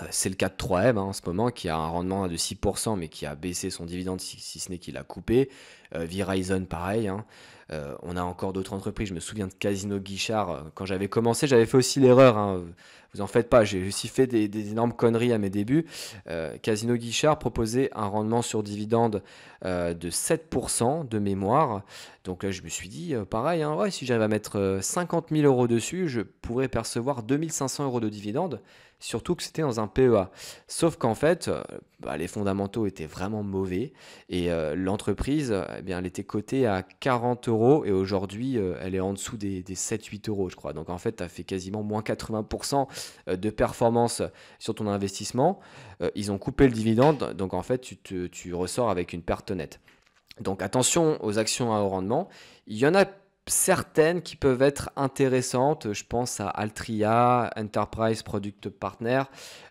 Euh, c'est le cas de 3M hein, en ce moment, qui a un rendement de 6%, mais qui a baissé son dividende si, ce n'est qu'il a coupé. Euh, Verizon, pareil. Hein. Euh, on a encore d'autres entreprises. Je me souviens de Casino Guichard. Euh, quand j'avais commencé, j'avais fait aussi l'erreur. Hein. Vous en faites pas. J'ai aussi fait des, énormes conneries à mes débuts. Euh, Casino Guichard proposait un rendement sur dividende de 7% de mémoire. Donc là, je me suis dit, pareil, hein, si j'arrive à mettre 50 000 euros dessus, je pourrais percevoir 2500 euros de dividende surtout que c'était dans un PEA. Sauf qu'en fait, euh, bah, les fondamentaux étaient vraiment mauvais et euh, l'entreprise, eh bien, elle était cotée à 40 euros et aujourd'hui, euh, elle est en dessous des, 7-8 euros, je crois. Donc en fait, tu as fait quasiment moins 80% de performance sur ton investissement. ils ont coupé le dividende, donc en fait, tu, te, tu ressors avec une perte nette. Donc attention aux actions à haut rendement. Il y en a certaines qui peuvent être intéressantes. Je pense à Altria, Enterprise Product Partner,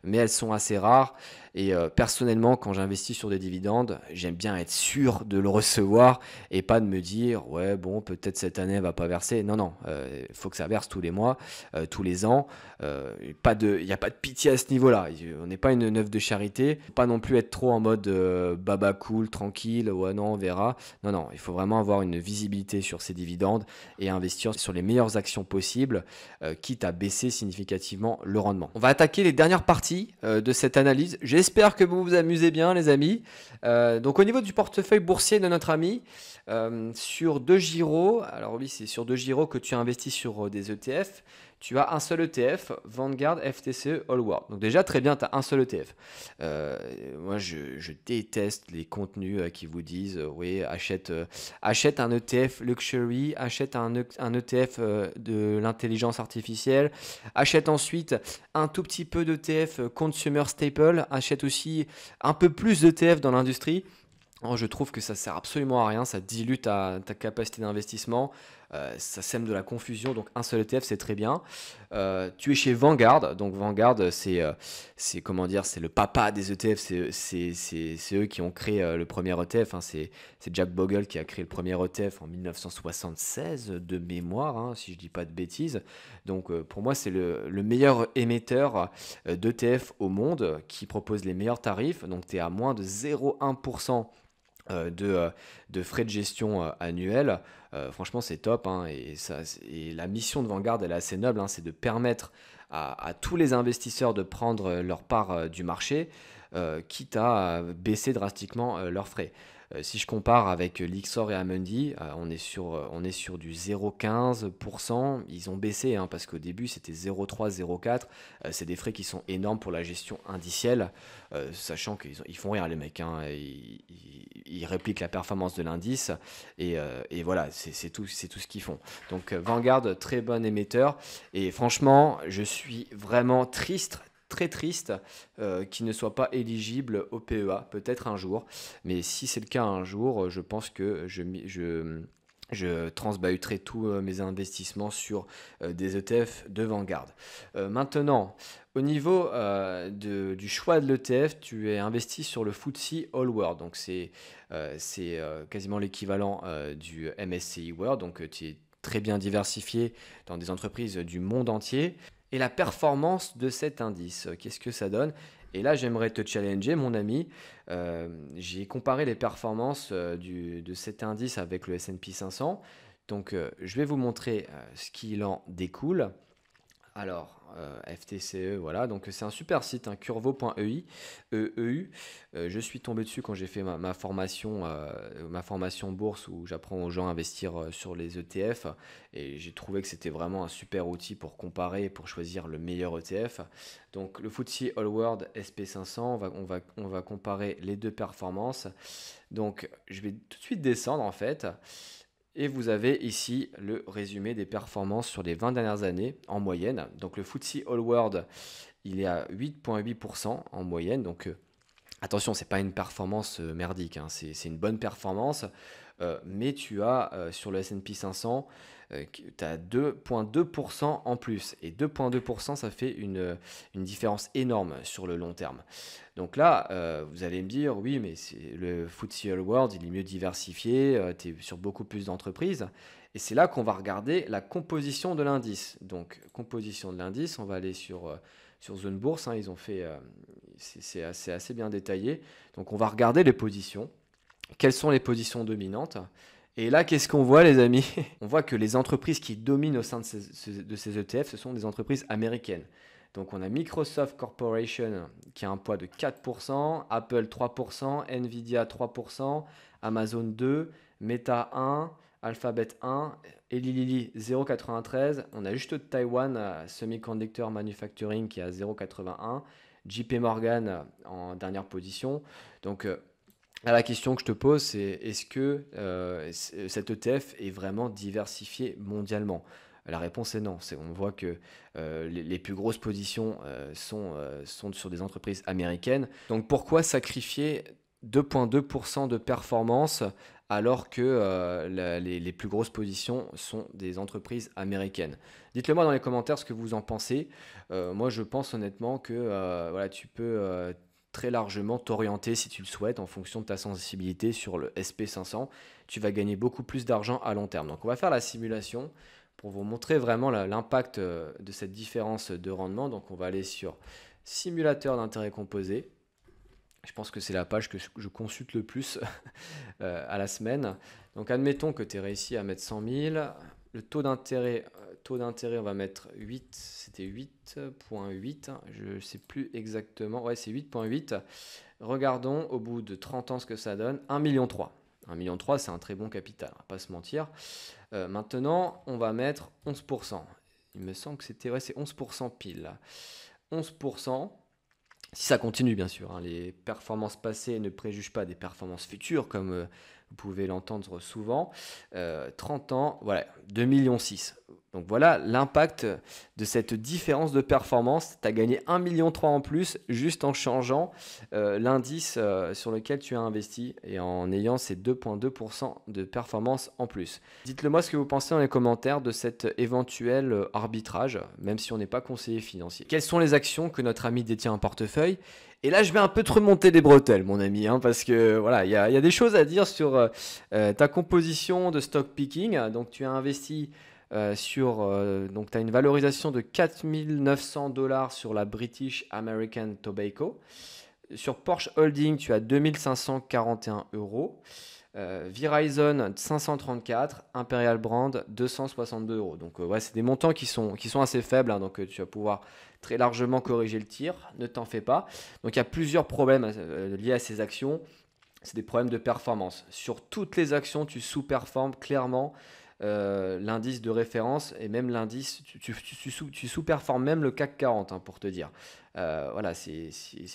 mais elles sont assez rares. Et euh, personnellement, quand j'investis sur des dividendes, j'aime bien être sûr de le recevoir et pas de me dire, ouais, bon, peut-être cette année, elle va pas verser. Non, non, il euh, faut que ça verse tous les mois, euh, tous les ans. Il n'y a pas de pitié à ce niveau-là. On n'est pas une œuvre de charité. Pas non plus être trop en mode baba cool, tranquille, ouais, non, on verra. Non, non, il faut vraiment avoir une visibilité sur ces dividendes et investir sur les meilleures actions possibles, quitte à baisser significativement le rendement. On va attaquer les dernières parties de cette analyse. J'espère que vous vous amusez bien, les amis. Euh, donc, au niveau du portefeuille boursier de notre ami, euh, sur deux Giro, alors oui, c'est sur deux Giro que tu as investi sur euh, des ETF tu as un seul ETF, Vanguard, FTCE, All World. Donc déjà, très bien, tu as un seul ETF. Euh, moi, je, déteste les contenus euh, qui vous disent, euh, oui, achète, achète un ETF luxury, achète un, ETF de l'intelligence artificielle, achète ensuite un tout petit peu d'ETF consumer staple, achète aussi un peu plus d'ETF dans l'industrie. Oh, je trouve que ça sert absolument à rien, ça dilue ta capacité d'investissement. Euh, ça sème de la confusion, donc un seul ETF c'est très bien. Euh, tu es chez Vanguard, donc Vanguard c'est euh, c'est comment dire, c'est le papa des ETF, c'est eux qui ont créé le premier ETF, hein. c'est Jack Bogle qui a créé le premier ETF en 1976 de mémoire, hein, si je ne dis pas de bêtises. Donc pour moi c'est le, le, meilleur émetteur d'ETF au monde qui propose les meilleurs tarifs, donc tu es à moins de 0,1% euh, euh, de, frais de gestion euh, annuels. franchement, c'est top. Hein, et, la mission de Vanguard, elle est assez noble. Hein, c'est de permettre à, tous les investisseurs de prendre leur part du marché, quitte à baisser drastiquement leurs frais. Euh, si je compare avec Lixor et Amundi, euh, on, est sur, euh, on est sur du 0,15%. Ils ont baissé hein, parce qu'au début c'était 0,3, 0,4. c'est des frais qui sont énormes pour la gestion indicielle, sachant qu'ils font rien les mecs. Hein, ils, répliquent la performance de l'indice et, voilà, c'est tout, tout ce qu'ils font. Donc Vanguard, très bon émetteur. Et franchement, je suis vraiment triste très triste euh, qu'il ne soit pas éligible au PEA, peut-être un jour. Mais si c'est le cas un jour, euh, je pense que je, je, je tous euh, mes investissements sur euh, des ETF de Vanguard. maintenant, au niveau de, du choix de l'ETF, tu es investi sur le FTSE All World, donc c'est quasiment l'équivalent du MSCI World, donc tu es très bien diversifié dans des entreprises du monde entier et la performance de cet indice. Euh, qu'est-ce que ça donne Et là, j'aimerais te challenger, mon ami. Euh, j'ai comparé les performances euh, de cet indice avec le SP 500. Donc, je vais vous montrer ce qu'il en découle. Alors, euh, FTCE, voilà, donc c'est un super site, un hein, curvo.eu. E e je suis tombé dessus quand j'ai fait ma, formation, euh, ma formation bourse où j'apprends aux gens à investir euh, sur les ETF et j'ai trouvé que c'était vraiment un super outil pour comparer, pour choisir le meilleur ETF. Donc le FTSE All World SP500, va, va, on va comparer les deux performances. Donc je vais tout de suite descendre en fait. Et vous avez ici le résumé des performances sur les 20 dernières années en moyenne. Donc le FTSE All World, il est à 8,8% en moyenne. Donc euh, attention, ce n'est pas une performance euh, merdique, hein. c'est une bonne performance. Euh, mais tu as sur le SP 500 euh, tu as 2,2% en plus. Et 2,2%, ça fait une, une, différence énorme sur le long terme. Donc là, euh, vous allez me dire, oui, mais le FTSE All World, il est mieux diversifié, euh, tu es sur beaucoup plus d'entreprises. Et c'est là qu'on va regarder la composition de l'indice. Donc, composition de l'indice, on va aller sur sur Zone Bourse. Hein, ils ont fait, c'est assez, bien détaillé. Donc on va regarder les positions. Quelles sont les positions dominantes et là, qu'est-ce qu'on voit, les amis <laughs> On voit que les entreprises qui dominent au sein de ces, ETF, e ce sont des entreprises américaines. Donc on a Microsoft Corporation qui a un poids de 4%, Apple 3%, Nvidia 3%, Amazon 2, Meta 1, Alphabet 1, et Lilili 0,93. On a juste Taiwan Taïwan euh, Semiconductor Manufacturing qui est à 0,81. JP Morgan euh, en dernière position. Donc euh, la question que je te pose, c'est est-ce que euh, euh, cette cet ETF est vraiment diversifié mondialement la réponse est non. on voit que euh, les, plus grosses positions sont, sur des entreprises américaines. Donc pourquoi sacrifier 2,2% de performance alors que les, plus grosses positions sont des entreprises américaines. Dites-le moi dans les commentaires ce que vous en pensez. moi, je pense honnêtement que voilà, tu peux largement t'orienter si tu le souhaites en fonction de ta sensibilité sur le SP500. Tu vas gagner beaucoup plus d'argent à long terme. Donc on va faire la simulation pour vous montrer vraiment l'impact euh, de cette différence de rendement. Donc on va aller sur simulateur d'intérêt composé. Je pense que c'est la page que je consulte le plus <laughs> euh, à la semaine. Donc admettons que tu es réussi à mettre 100 000. Le taux d'intérêt euh, taux d'intérêt, on va mettre 8, c'était 8.8, hein, je ne sais plus exactement, ouais c'est 8.8. Regardons au bout de 30 ans ce que ça donne, 1,3 million. 1,3 million, c'est un très bon capital, on hein, va pas se mentir. Euh, maintenant, on va mettre 11%. Il me semble que c'était, ouais c'est 11% pile. 11%, si ça continue bien sûr, hein, les performances passées ne préjugent pas des performances futures comme... Euh, vous pouvez l'entendre souvent. 30 euh, ans, voilà, 2 millions. Donc voilà l'impact de cette différence de performance. Tu as gagné 1,3 million en plus juste en changeant euh, l'indice euh, sur lequel tu as investi et en ayant ces 2,2% de performance en plus. Dites-le moi ce que vous pensez dans les commentaires de cet éventuel euh, arbitrage, même si on n'est pas conseiller financier. Quelles sont les actions que notre ami détient en portefeuille et là, je vais un peu te remonter les bretelles, mon ami, hein, parce que voilà, il y, a des choses à dire sur ta composition de stock picking. Donc, tu as investi euh, sur, euh, donc, tu as une valorisation de 4900 dollars sur la British American Tobacco. Sur Porsche Holding, tu as 2541 euros. Euh, Verizon 534, Imperial Brand 262 euros. Donc ouais, c'est des montants qui sont, qui sont assez faibles, hein, donc tu vas pouvoir très largement corriger le tir, ne t'en fais pas. Donc il y a plusieurs problèmes liés à ces actions, c'est des problèmes de performance. Sur toutes les actions, tu sous-performes clairement euh, l'indice de référence et même l'indice, tu, tu, sous-performes même le CAC 40 hein, pour te dire. Euh, voilà, c'est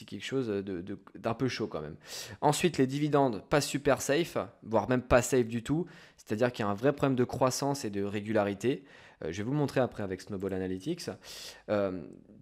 quelque chose d'un de, d'un peu chaud quand même. Ensuite, les dividendes, pas super safe, voire même pas safe du tout. C'est-à-dire qu'il y a un vrai problème de croissance et de régularité. Euh, je vais vous montrer après avec Snowball Analytics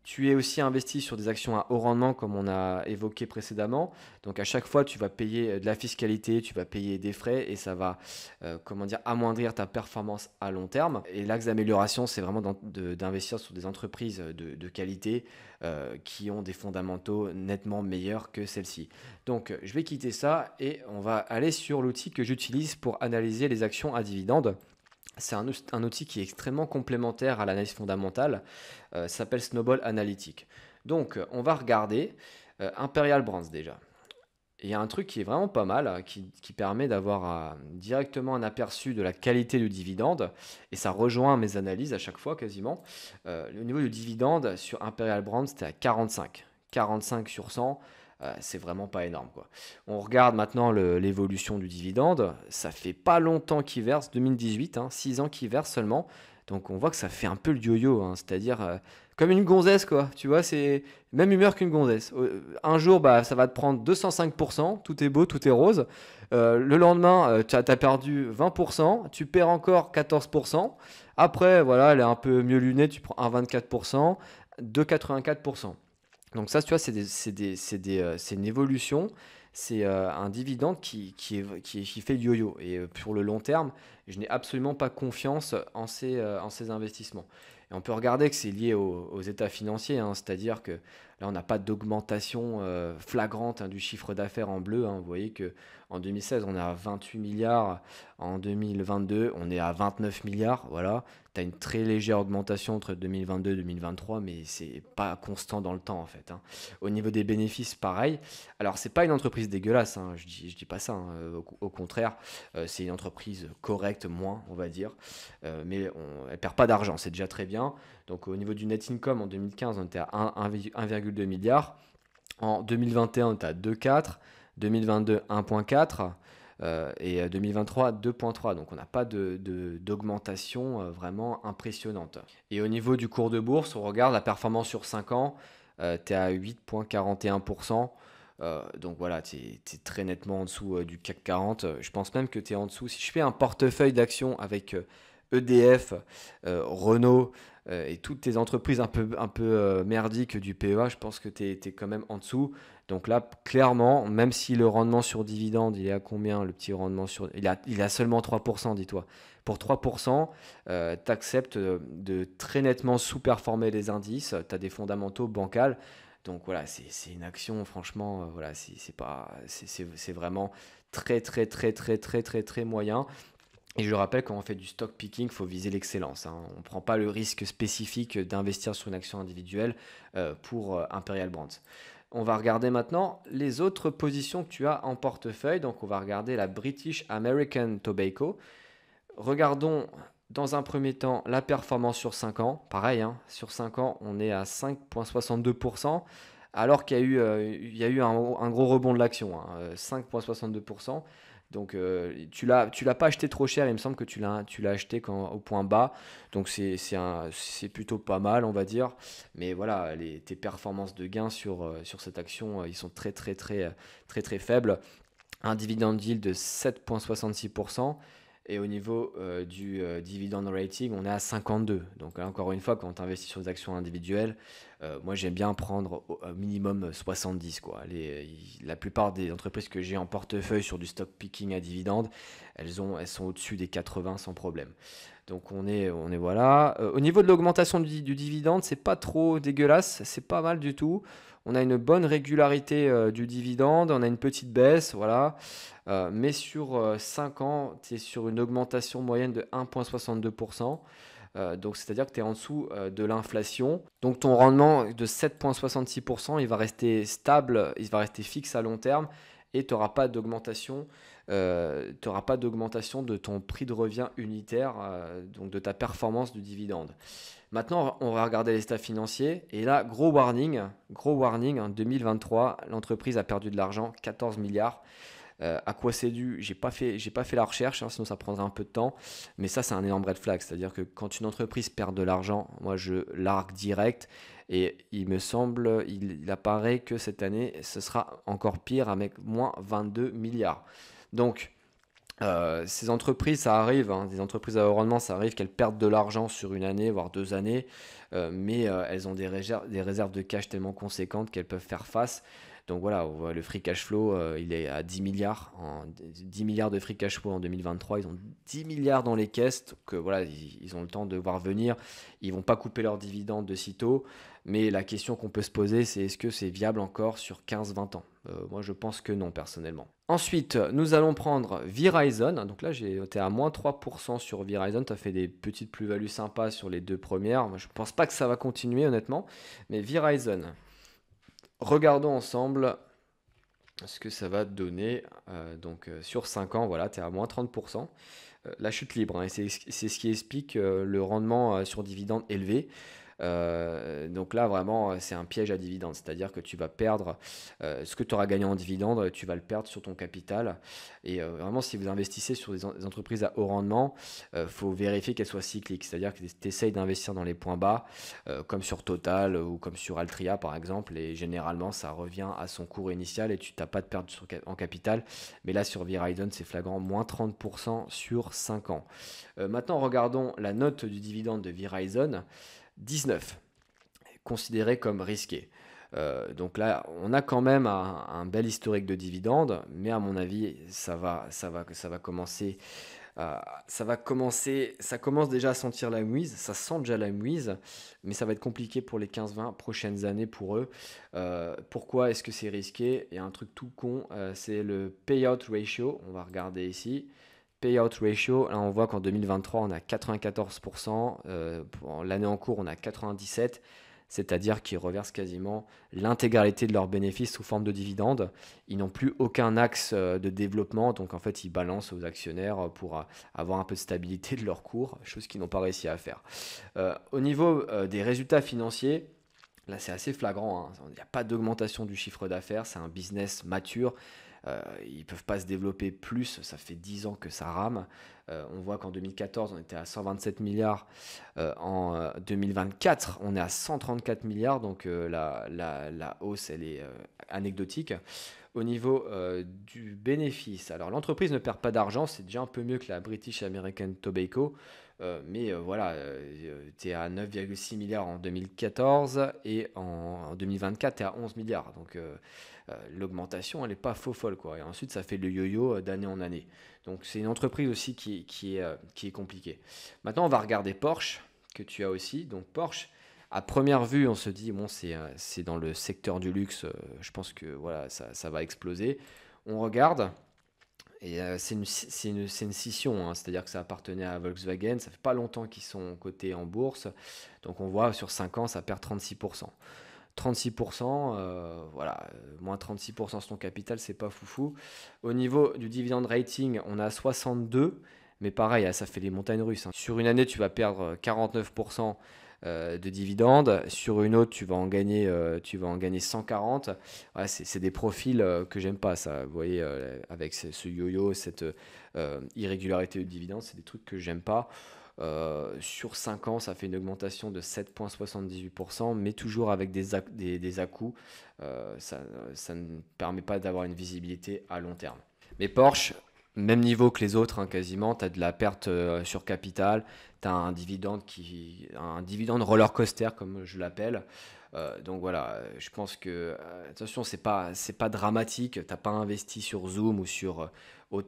tu es aussi investi sur des actions à haut rendement, comme on a évoqué précédemment. Donc à chaque fois, tu vas payer euh, de la fiscalité, tu vas payer des frais et ça va, euh, comment dire, amoindrir ta performance à long terme. Et l'axe d'amélioration, c'est vraiment d'investir sur des entreprises de, qualité euh, qui ont des fondamentaux nettement meilleurs que celles-ci. Donc je vais quitter ça et on va aller sur l'outil que j'utilise pour analyser les actions à dividendes c'est un, outil qui est extrêmement complémentaire à l'analyse fondamentale. Euh, s'appelle Snowball Analytic. Donc, euh, on va regarder euh, Imperial Brands déjà. Il y a un truc qui est vraiment pas mal, qui, permet d'avoir directement un aperçu de la qualité du dividende, et ça rejoint mes analyses à chaque fois quasiment. le niveau du dividende sur Imperial Brands, c'était à 45. 45 sur 100, euh, c'est vraiment pas énorme. Quoi. On regarde maintenant l'évolution du dividende. Ça fait pas longtemps qu'il verse, 2018, 6 hein, ans qu'il verse seulement. Donc on voit que ça fait un peu le yo-yo, hein. c'est-à-dire euh, comme une gonzesse, quoi. Tu vois, c'est même humeur qu'une gonzesse. Un jour, bah, ça va te prendre 205%, tout est beau, tout est rose. Euh, le lendemain, tu as, perdu 20%, tu perds encore 14%. Après, voilà, elle est un peu mieux lunée, tu prends un 24%, 2,84%. Donc ça, tu vois, c'est, euh, une évolution, c'est euh, un dividende qui, qui, est, qui, fait le yo-yo. Et euh, pour le long terme, je n'ai absolument pas confiance en ces, investissements. Et on peut regarder que c'est lié aux, états financiers, hein. c'est-à-dire que là, on n'a pas d'augmentation flagrante hein, du chiffre d'affaires en bleu. Hein. Vous voyez que en 2016, on est à 28 milliards, en 2022, on est à 29 milliards. Voilà, tu as une très légère augmentation entre 2022 et 2023, mais c'est pas constant dans le temps en fait. Hein. Au niveau des bénéfices, pareil. Alors c'est pas une entreprise dégueulasse, hein, je, dis, dis pas ça. Hein, euh, au, contraire, euh, c'est une entreprise correcte, moins on va dire, euh, mais on, elle perd pas d'argent, c'est déjà très bien. Donc au niveau du net income en 2015, on était à 1,2 milliard. En 2021, on était à 2,4. 2022, 1,4. Euh, et 2023, euh, 2.3. Donc on n'a pas d'augmentation euh, vraiment impressionnante. Et au niveau du cours de bourse, on regarde la performance sur 5 ans. tu es à 8.41%. donc voilà, tu es, très nettement en dessous du CAC 40. Je pense même que tu es en dessous. Si je fais un portefeuille d'actions avec EDF, e Renault et toutes tes entreprises un peu, un peu merdiques du PEA, je pense que tu es, quand même en dessous. Donc là, clairement, même si le rendement sur dividende, il est à combien le petit rendement sur... Il a, il a seulement 3%, dis-toi. Pour 3%, tu acceptes de très nettement sous-performer les indices, tu as des fondamentaux bancals. Donc voilà, c'est une action, franchement, euh, voilà, c'est vraiment très, très, très, très, très, très, très moyen. Et je rappelle, quand on fait du stock picking, il faut viser l'excellence. Hein. On ne prend pas le risque spécifique d'investir sur une action individuelle euh, pour euh, Imperial Brands. On va regarder maintenant les autres positions que tu as en portefeuille. Donc on va regarder la British American Tobacco. Regardons dans un premier temps la performance sur 5 ans. Pareil, hein, sur 5 ans, on est à 5,62%. Alors qu'il y a eu, euh, y a eu un, gros rebond de l'action, 5,62%. Hein, euh, donc euh, tu l'as tu l'as pas acheté trop cher, il me semble que tu l'as tu l'as acheté quand, au point bas. Donc c'est plutôt pas mal, on va dire. Mais voilà, les, tes performances de gain sur euh, sur cette action, euh, ils sont très très très très très faibles. Un dividend yield de 7.66 et au niveau du dividend rating, on est à 52. Donc là, encore une fois, quand tu investis sur des actions individuelles, euh, moi, j'aime bien prendre au, euh, minimum 70. la plupart des entreprises que j'ai en portefeuille sur du stock picking à dividendes, elles, sont au-dessus des 80 sans problème. Donc on est, on est voilà. Euh, au niveau de l'augmentation du, dividende, dividende, c'est pas trop dégueulasse, c'est pas mal du tout. On a une bonne régularité du dividende, on a une petite baisse, voilà. mais sur 5 ans, tu es sur une augmentation moyenne de 1,62%. Euh, donc c'est-à-dire que tu es en dessous euh, de l'inflation. Donc ton rendement de 7,66%, il va rester stable, il va rester fixe à long terme et tu n'auras pas d'augmentation. Euh, tu pas d'augmentation de ton prix de revient unitaire, donc de ta performance du dividende. Maintenant, on va regarder les stats financiers. Et là, gros warning, gros warning, en hein, 2023, l'entreprise a perdu de l'argent, 14 milliards. Euh, à quoi c'est dû J'ai pas fait, j'ai pas fait la recherche, hein, sinon ça prendrait un peu de temps. Mais ça, c'est un énorme red flag, c'est-à-dire que quand une entreprise perd de l'argent, moi je largue direct. Et il me semble, il, apparaît que cette année, ce sera encore pire avec moins 22 milliards. Donc, euh, ces entreprises, ça arrive, hein. des entreprises à haut rendement, ça arrive qu'elles perdent de l'argent sur une année, voire deux années, euh, mais elles ont des réserves de cash tellement conséquentes qu'elles peuvent faire face. Donc voilà, le free cash flow, euh, il est à 10 milliards, en, 10 milliards de free cash flow en 2023. Ils ont 10 milliards dans les caisses, que euh, voilà, ils, ont le temps de voir venir. Ils vont pas couper leurs dividendes de sitôt. Mais la question qu'on peut se poser, c'est est-ce que c'est viable encore sur 15-20 ans euh, Moi, je pense que non, personnellement. Ensuite, nous allons prendre Verizon. Donc là, j'ai été à moins 3% sur Verizon. Tu as fait des petites plus-values sympas sur les deux premières. Moi, je pense pas que ça va continuer, honnêtement. Mais Verizon regardons ensemble ce que ça va donner. Euh, donc euh, sur 5 ans, voilà, tu es à moins 30%. Euh, la chute libre, hein, c'est ce qui explique le rendement sur dividende élevé. Euh, donc là, vraiment, euh, c'est un piège à dividendes. C'est-à-dire que tu vas perdre euh, ce que tu auras gagné en dividendes, tu vas le perdre sur ton capital. Et vraiment, si vous investissez sur des, entreprises à haut rendement, il faut vérifier qu'elles soient cycliques. C'est-à-dire que tu essayes d'investir dans les points bas, comme sur Total ou comme sur Altria, par exemple. Et généralement, ça revient à son cours initial et tu n'as pas de perte en capital. Mais là, sur Verizon, c'est flagrant, moins 30% sur 5 ans. maintenant, regardons la note du dividende de Verizon. 19, considéré comme risqué. Euh, donc là, on a quand même un, bel historique de dividendes, mais à mon avis, ça va, ça va, ça va commencer. Euh, ça va commencer, ça commence déjà à sentir la mouise, ça sent déjà la mouise, mais ça va être compliqué pour les 15-20 prochaines années pour eux. Euh, pourquoi est-ce que c'est risqué Il y a un truc tout con, c'est le payout ratio, on va regarder ici. Payout ratio, là on voit qu'en 2023 on a 94%, euh, l'année en cours on a 97%, c'est-à-dire qu'ils reversent quasiment l'intégralité de leurs bénéfices sous forme de dividendes. Ils n'ont plus aucun axe euh, de développement, donc en fait ils balancent aux actionnaires euh, pour avoir un peu de stabilité de leur cours, chose qu'ils n'ont pas réussi à faire. au niveau des résultats financiers, Là, c'est assez flagrant. Hein. Il n'y a pas d'augmentation du chiffre d'affaires. C'est un business mature. Euh, ils peuvent pas se développer plus, ça fait 10 ans que ça rame. Euh, on voit qu'en 2014, on était à 127 milliards. Euh, en 2024, euh, on est à 134 milliards, donc la, la, hausse, elle est anecdotique. Au niveau du bénéfice, alors l'entreprise ne perd pas d'argent, c'est déjà un peu mieux que la British American Tobacco euh, mais euh, voilà, euh, tu es à 9,6 milliards en 2014 et en, 2024, tu es à 11 milliards. Donc l'augmentation, elle n'est pas faux folle. Quoi. Et ensuite, ça fait le yo-yo d'année en année. Donc c'est une entreprise aussi qui, qui est, qui est compliquée. Maintenant, on va regarder Porsche, que tu as aussi. Donc Porsche, à première vue, on se dit, bon, c'est dans le secteur du luxe, je pense que voilà, ça, ça va exploser. On regarde, et euh, c'est une, scission, hein. c'est-à-dire que ça appartenait à Volkswagen, ça fait pas longtemps qu'ils sont cotés en bourse, donc on voit sur 5 ans ça perd 36%. 36%, euh, voilà, euh, moins 36% sur ton capital, c'est pas foufou. Au niveau du dividend rating, on a 62, mais pareil, ah, ça fait les montagnes russes. Hein. Sur une année, tu vas perdre 49% euh, de dividendes. Sur une autre, tu vas en gagner, euh, tu vas en gagner 140. c'est des profils euh, que j'aime pas, ça. Vous voyez, avec ce, yo-yo, cette irrégularité de dividendes, c'est des trucs que j'aime pas. sur cinq ans, ça fait une augmentation de 7,78%, mais toujours avec des, des, des à ça, ça ne permet pas d'avoir une visibilité à long terme. Mais Porsche, même niveau que les autres, hein, quasiment. Tu as de la perte euh, sur capital, tu as un dividende, qui, un dividende roller coaster, comme je l'appelle. Euh, donc voilà, je pense que, euh, attention, c'est pas, pas dramatique. Tu n'as pas investi sur Zoom ou sur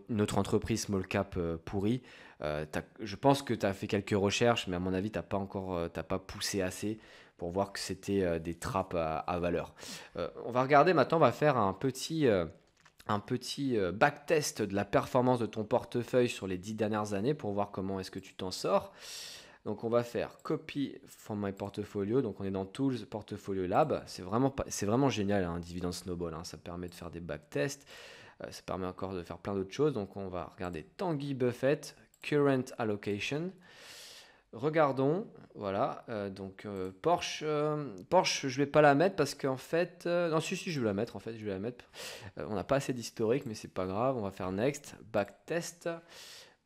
notre entreprise small cap pourrie. je pense que tu as fait quelques recherches, mais à mon avis, n'as pas encore, t'as pas poussé assez pour voir que c'était des trappes à valeur. on va regarder maintenant, on va faire un petit un petit euh, backtest de la performance de ton portefeuille sur les dix dernières années pour voir comment est-ce que tu t'en sors. Donc on va faire copy from my portfolio. Donc on est dans Tools Portfolio Lab. C'est vraiment, c'est vraiment génial, un hein, Dividend Snowball. Hein. Ça permet de faire des backtests. Euh, ça permet encore de faire plein d'autres choses. Donc on va regarder Tanguy Buffett, Current Allocation. Regardons, voilà, euh, donc euh, Porsche, euh, Porsche, je vais pas la mettre parce qu'en fait, non, si, si, je vais la mettre en fait, je vais la mettre. on n'a pas assez d'historique, mais c'est pas grave, on va faire next, backtest, test.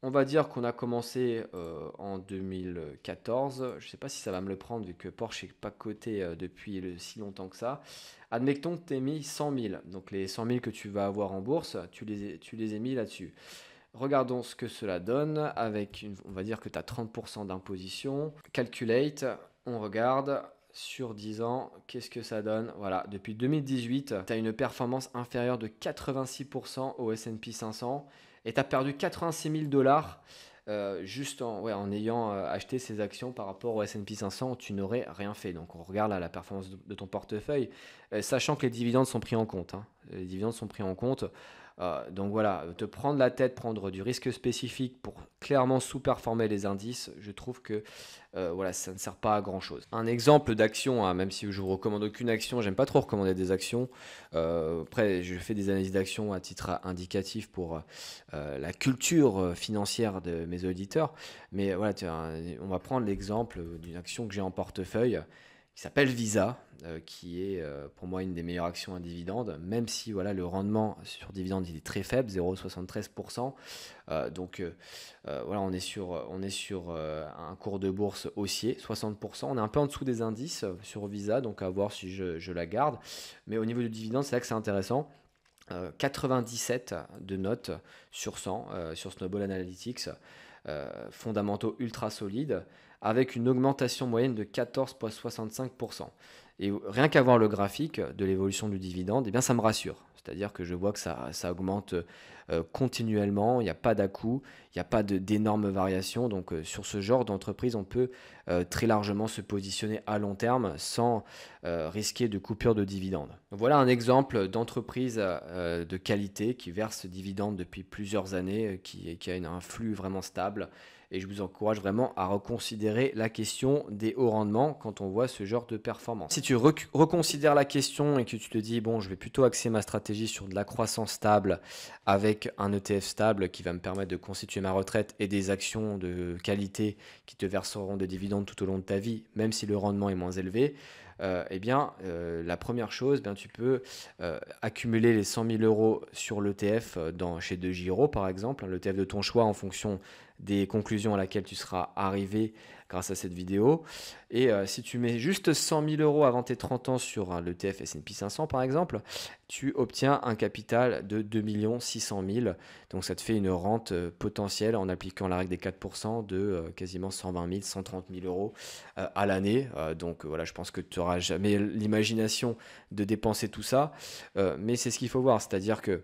On va dire qu'on a commencé en 2014. Je sais pas si ça va me le prendre vu que Porsche n'est pas coté depuis si longtemps que ça. Admettons que tu mis 100 000, donc les 100 000 que tu vas avoir en bourse, tu les, tu les as mis là-dessus. Regardons ce que cela donne avec, une, on va dire que tu as 30% d'imposition. Calculate, on regarde sur 10 ans, qu'est-ce que ça donne Voilà, depuis 2018, tu as une performance inférieure de 86% au SP 500 et tu as perdu 86 000 dollars. Euh, juste en, ayant euh, acheté ces actions par rapport au S&P 500, tu n'aurais rien fait. Donc on regarde là, la performance de, ton portefeuille, euh, sachant que les dividendes sont pris en compte. Hein. Les dividendes sont pris en compte. Euh, donc voilà, te prendre la tête, prendre du risque spécifique pour clairement sous-performer les indices, je trouve que euh, voilà, ça ne sert pas à grand chose. Un exemple d'action, hein, même si je ne vous recommande aucune action, j'aime pas trop recommander des actions. Euh, après, je fais des analyses d'actions à titre indicatif pour la culture financière de mes auditeurs. Mais voilà, on va prendre l'exemple d'une action que j'ai en portefeuille qui s'appelle Visa, euh, qui est euh, pour moi une des meilleures actions à dividendes, même si voilà, le rendement sur dividende est très faible, 0,73%. Euh, donc voilà, on est sur, on est sur un cours de bourse haussier, 60%. On est un peu en dessous des indices sur Visa, donc à voir si je, je la garde. Mais au niveau du dividende, c'est là que c'est intéressant. 97 de notes sur 100 sur Snowball Analytics, fondamentaux ultra solides avec une augmentation moyenne de 14,65%. Et rien qu'à voir le graphique de l'évolution du dividende, eh bien ça me rassure. C'est-à-dire que je vois que ça, augmente euh, continuellement, il n'y a pas d'à-coup, il n'y a pas d'énormes variations. Donc euh, sur ce genre d'entreprise, on peut euh, très largement se positionner à long terme sans risquer de coupure de dividendes. Voilà un exemple d'entreprise de qualité qui verse dividendes depuis plusieurs années, qui, qui a un flux vraiment stable et je vous encourage vraiment à reconsidérer la question des hauts rendements quand on voit ce genre de performance. Si tu reconsidères la question et que tu te dis, bon, je vais plutôt axer ma stratégie sur de la croissance stable avec un ETF stable qui va me permettre de constituer ma retraite et des actions de qualité qui te verseront des dividendes tout au long de ta vie, même si le rendement est moins élevé, euh, eh bien, euh, la première chose, eh bien, tu peux euh, accumuler les 100 000 euros sur l'ETF chez De Giro, par exemple, l'ETF de ton choix en fonction des conclusions à laquelle tu seras arrivé grâce à cette vidéo. Et euh, si tu mets juste 100 000 euros avant tes 30 ans sur euh, le l'ETF S&P 500 par exemple, tu obtiens un capital de 2 600 000. Donc ça te fait une rente euh, potentielle en appliquant la règle des 4% de quasiment 120 000, 130 000 euros à l'année. donc voilà, je pense que tu n'auras jamais l'imagination de dépenser tout ça. mais c'est ce qu'il faut voir, c'est-à-dire que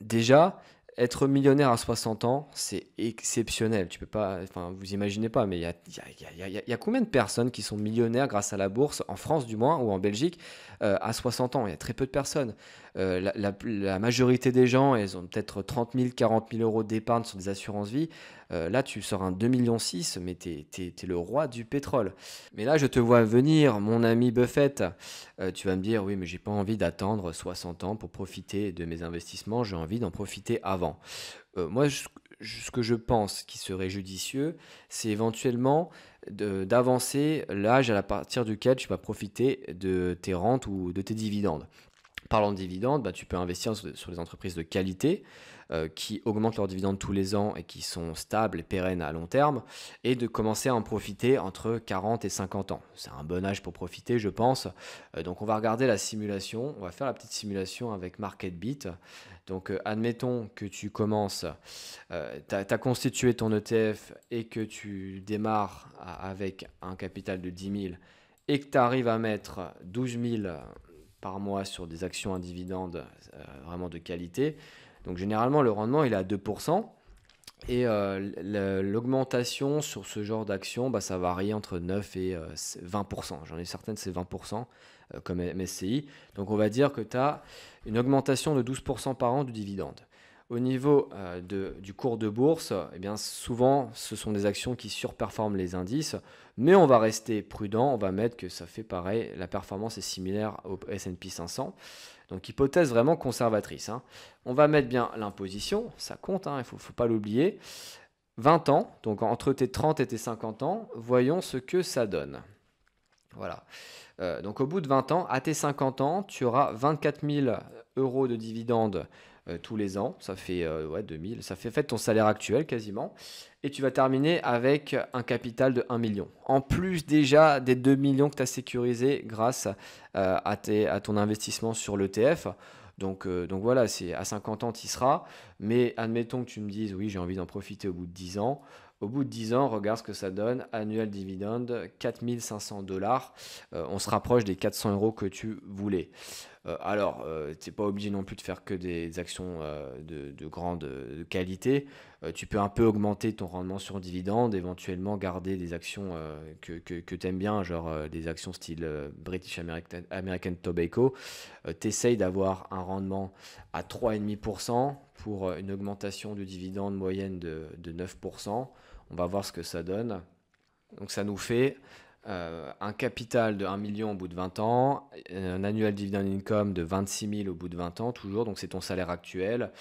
déjà, être millionnaire à 60 ans, c'est exceptionnel. Tu peux pas, enfin, vous imaginez pas, mais il y a, combien de personnes qui sont millionnaires grâce à la bourse, en France du moins, ou en Belgique, euh, à 60 ans Il y a très peu de personnes. Euh, la, la, majorité des gens, elles ont peut-être 30 000, 40 000 euros d'épargne sur des assurances vie. Euh, là, tu sors un 2,6 millions, mais tu es, le roi du pétrole. Mais là, je te vois venir, mon ami Buffett. Euh, tu vas me dire, oui, mais j'ai pas envie d'attendre 60 ans pour profiter de mes investissements, j'ai envie d'en profiter avant. Euh, moi, ce que je pense qui serait judicieux, c'est éventuellement d'avancer l'âge à partir duquel tu vas profiter de tes rentes ou de tes dividendes. Parlant de dividendes, bah, tu peux investir sur, les entreprises de qualité. Euh, qui augmentent leurs dividendes tous les ans et qui sont stables et pérennes à long terme, et de commencer à en profiter entre 40 et 50 ans. C'est un bon âge pour profiter, je pense. Euh, donc on va regarder la simulation, on va faire la petite simulation avec MarketBeat. Donc euh, admettons que tu commences, tu as, constitué ton ETF et que tu démarres avec un capital de 10 000 et que tu arrives à mettre 12 000 par mois sur des actions à dividendes vraiment de qualité, donc généralement, le rendement, il est à 2%. Et euh, l'augmentation sur ce genre d'action, bah, ça varie entre 9 et 20%. Euh, J'en ai certaines, c'est 20% euh, comme MSCI. Donc on va dire que tu as une augmentation de 12% par an du dividende. Au niveau du cours de bourse, eh bien, souvent ce sont des actions qui surperforment les indices, mais on va rester prudent, on va mettre que ça fait pareil, la performance est similaire au SP 500. Donc hypothèse vraiment conservatrice. Hein. On va mettre bien l'imposition, ça compte, hein, il ne faut, pas l'oublier. 20 ans, donc entre tes 30 et tes 50 ans, voyons ce que ça donne. Voilà. Euh, donc au bout de 20 ans, à tes 50 ans, tu auras 24 000 euros de dividendes euh, tous les ans. Ça fait euh, ouais, 2000, ça fait, fait ton salaire actuel quasiment. Et tu vas terminer avec un capital de 1 million. En plus déjà des 2 millions que tu as sécurisé grâce euh, à, à ton investissement sur l'ETF. Donc, donc, voilà, c'est à 50 ans, tu y seras. Mais admettons que tu me dises, oui, j'ai envie d'en profiter au bout de 10 ans. Au bout de 10 ans, regarde ce que ça donne. Annual dividende, 4500 dollars. Euh, on se rapproche des 400 euros que tu voulais. Euh, alors, euh, tu n'es pas obligé non plus de faire que des actions de, grande qualité. tu peux un peu augmenter ton rendement sur dividende, éventuellement garder des actions que, tu aimes bien, genre des actions style British American, American Tobacco. essayes d'avoir un rendement à 3,5% pour une augmentation du dividende moyenne de 9%. On va voir ce que ça donne. Donc ça nous fait euh, un capital de 1 million au bout de 20 ans, un annuel dividend income de 26 000 au bout de 20 ans, toujours, donc c'est ton salaire actuel.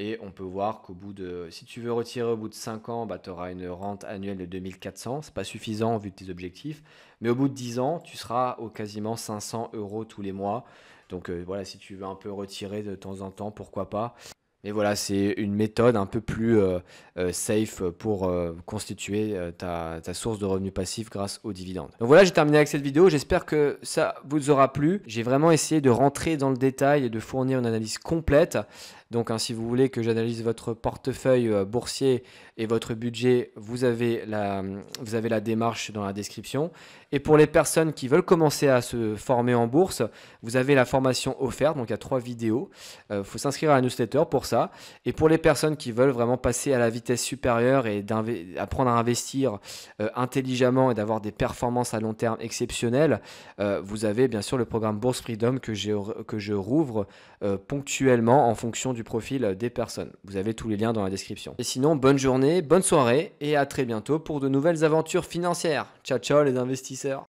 Et on peut voir qu'au bout de. Si tu veux retirer au bout de 5 ans, bah, tu auras une rente annuelle de 2400. Ce n'est pas suffisant vu tes objectifs. Mais au bout de 10 ans, tu seras au quasiment 500 euros tous les mois. Donc euh, voilà, si tu veux un peu retirer de temps en temps, pourquoi pas. Et voilà, c'est une méthode un peu plus euh, euh, safe pour euh, constituer ta, ta, source de revenus passifs grâce aux dividendes. Donc voilà, j'ai terminé avec cette vidéo. J'espère que ça vous aura plu. J'ai vraiment essayé de rentrer dans le détail et de fournir une analyse complète. Donc, hein, si vous voulez que j'analyse votre portefeuille euh, boursier et votre budget, vous avez, la, vous avez la démarche dans la description. Et pour les personnes qui veulent commencer à se former en bourse, vous avez la formation offerte, donc il y a trois vidéos. Il euh, faut s'inscrire à la newsletter pour ça. Et pour les personnes qui veulent vraiment passer à la vitesse supérieure et apprendre à investir euh, intelligemment et d'avoir des performances à long terme exceptionnelles, vous avez bien sûr le programme Bourse Freedom que, que je rouvre ponctuellement en fonction du profil des personnes. Vous avez tous les liens dans la description. Et sinon, bonne journée, bonne soirée et à très bientôt pour de nouvelles aventures financières. Ciao ciao les investisseurs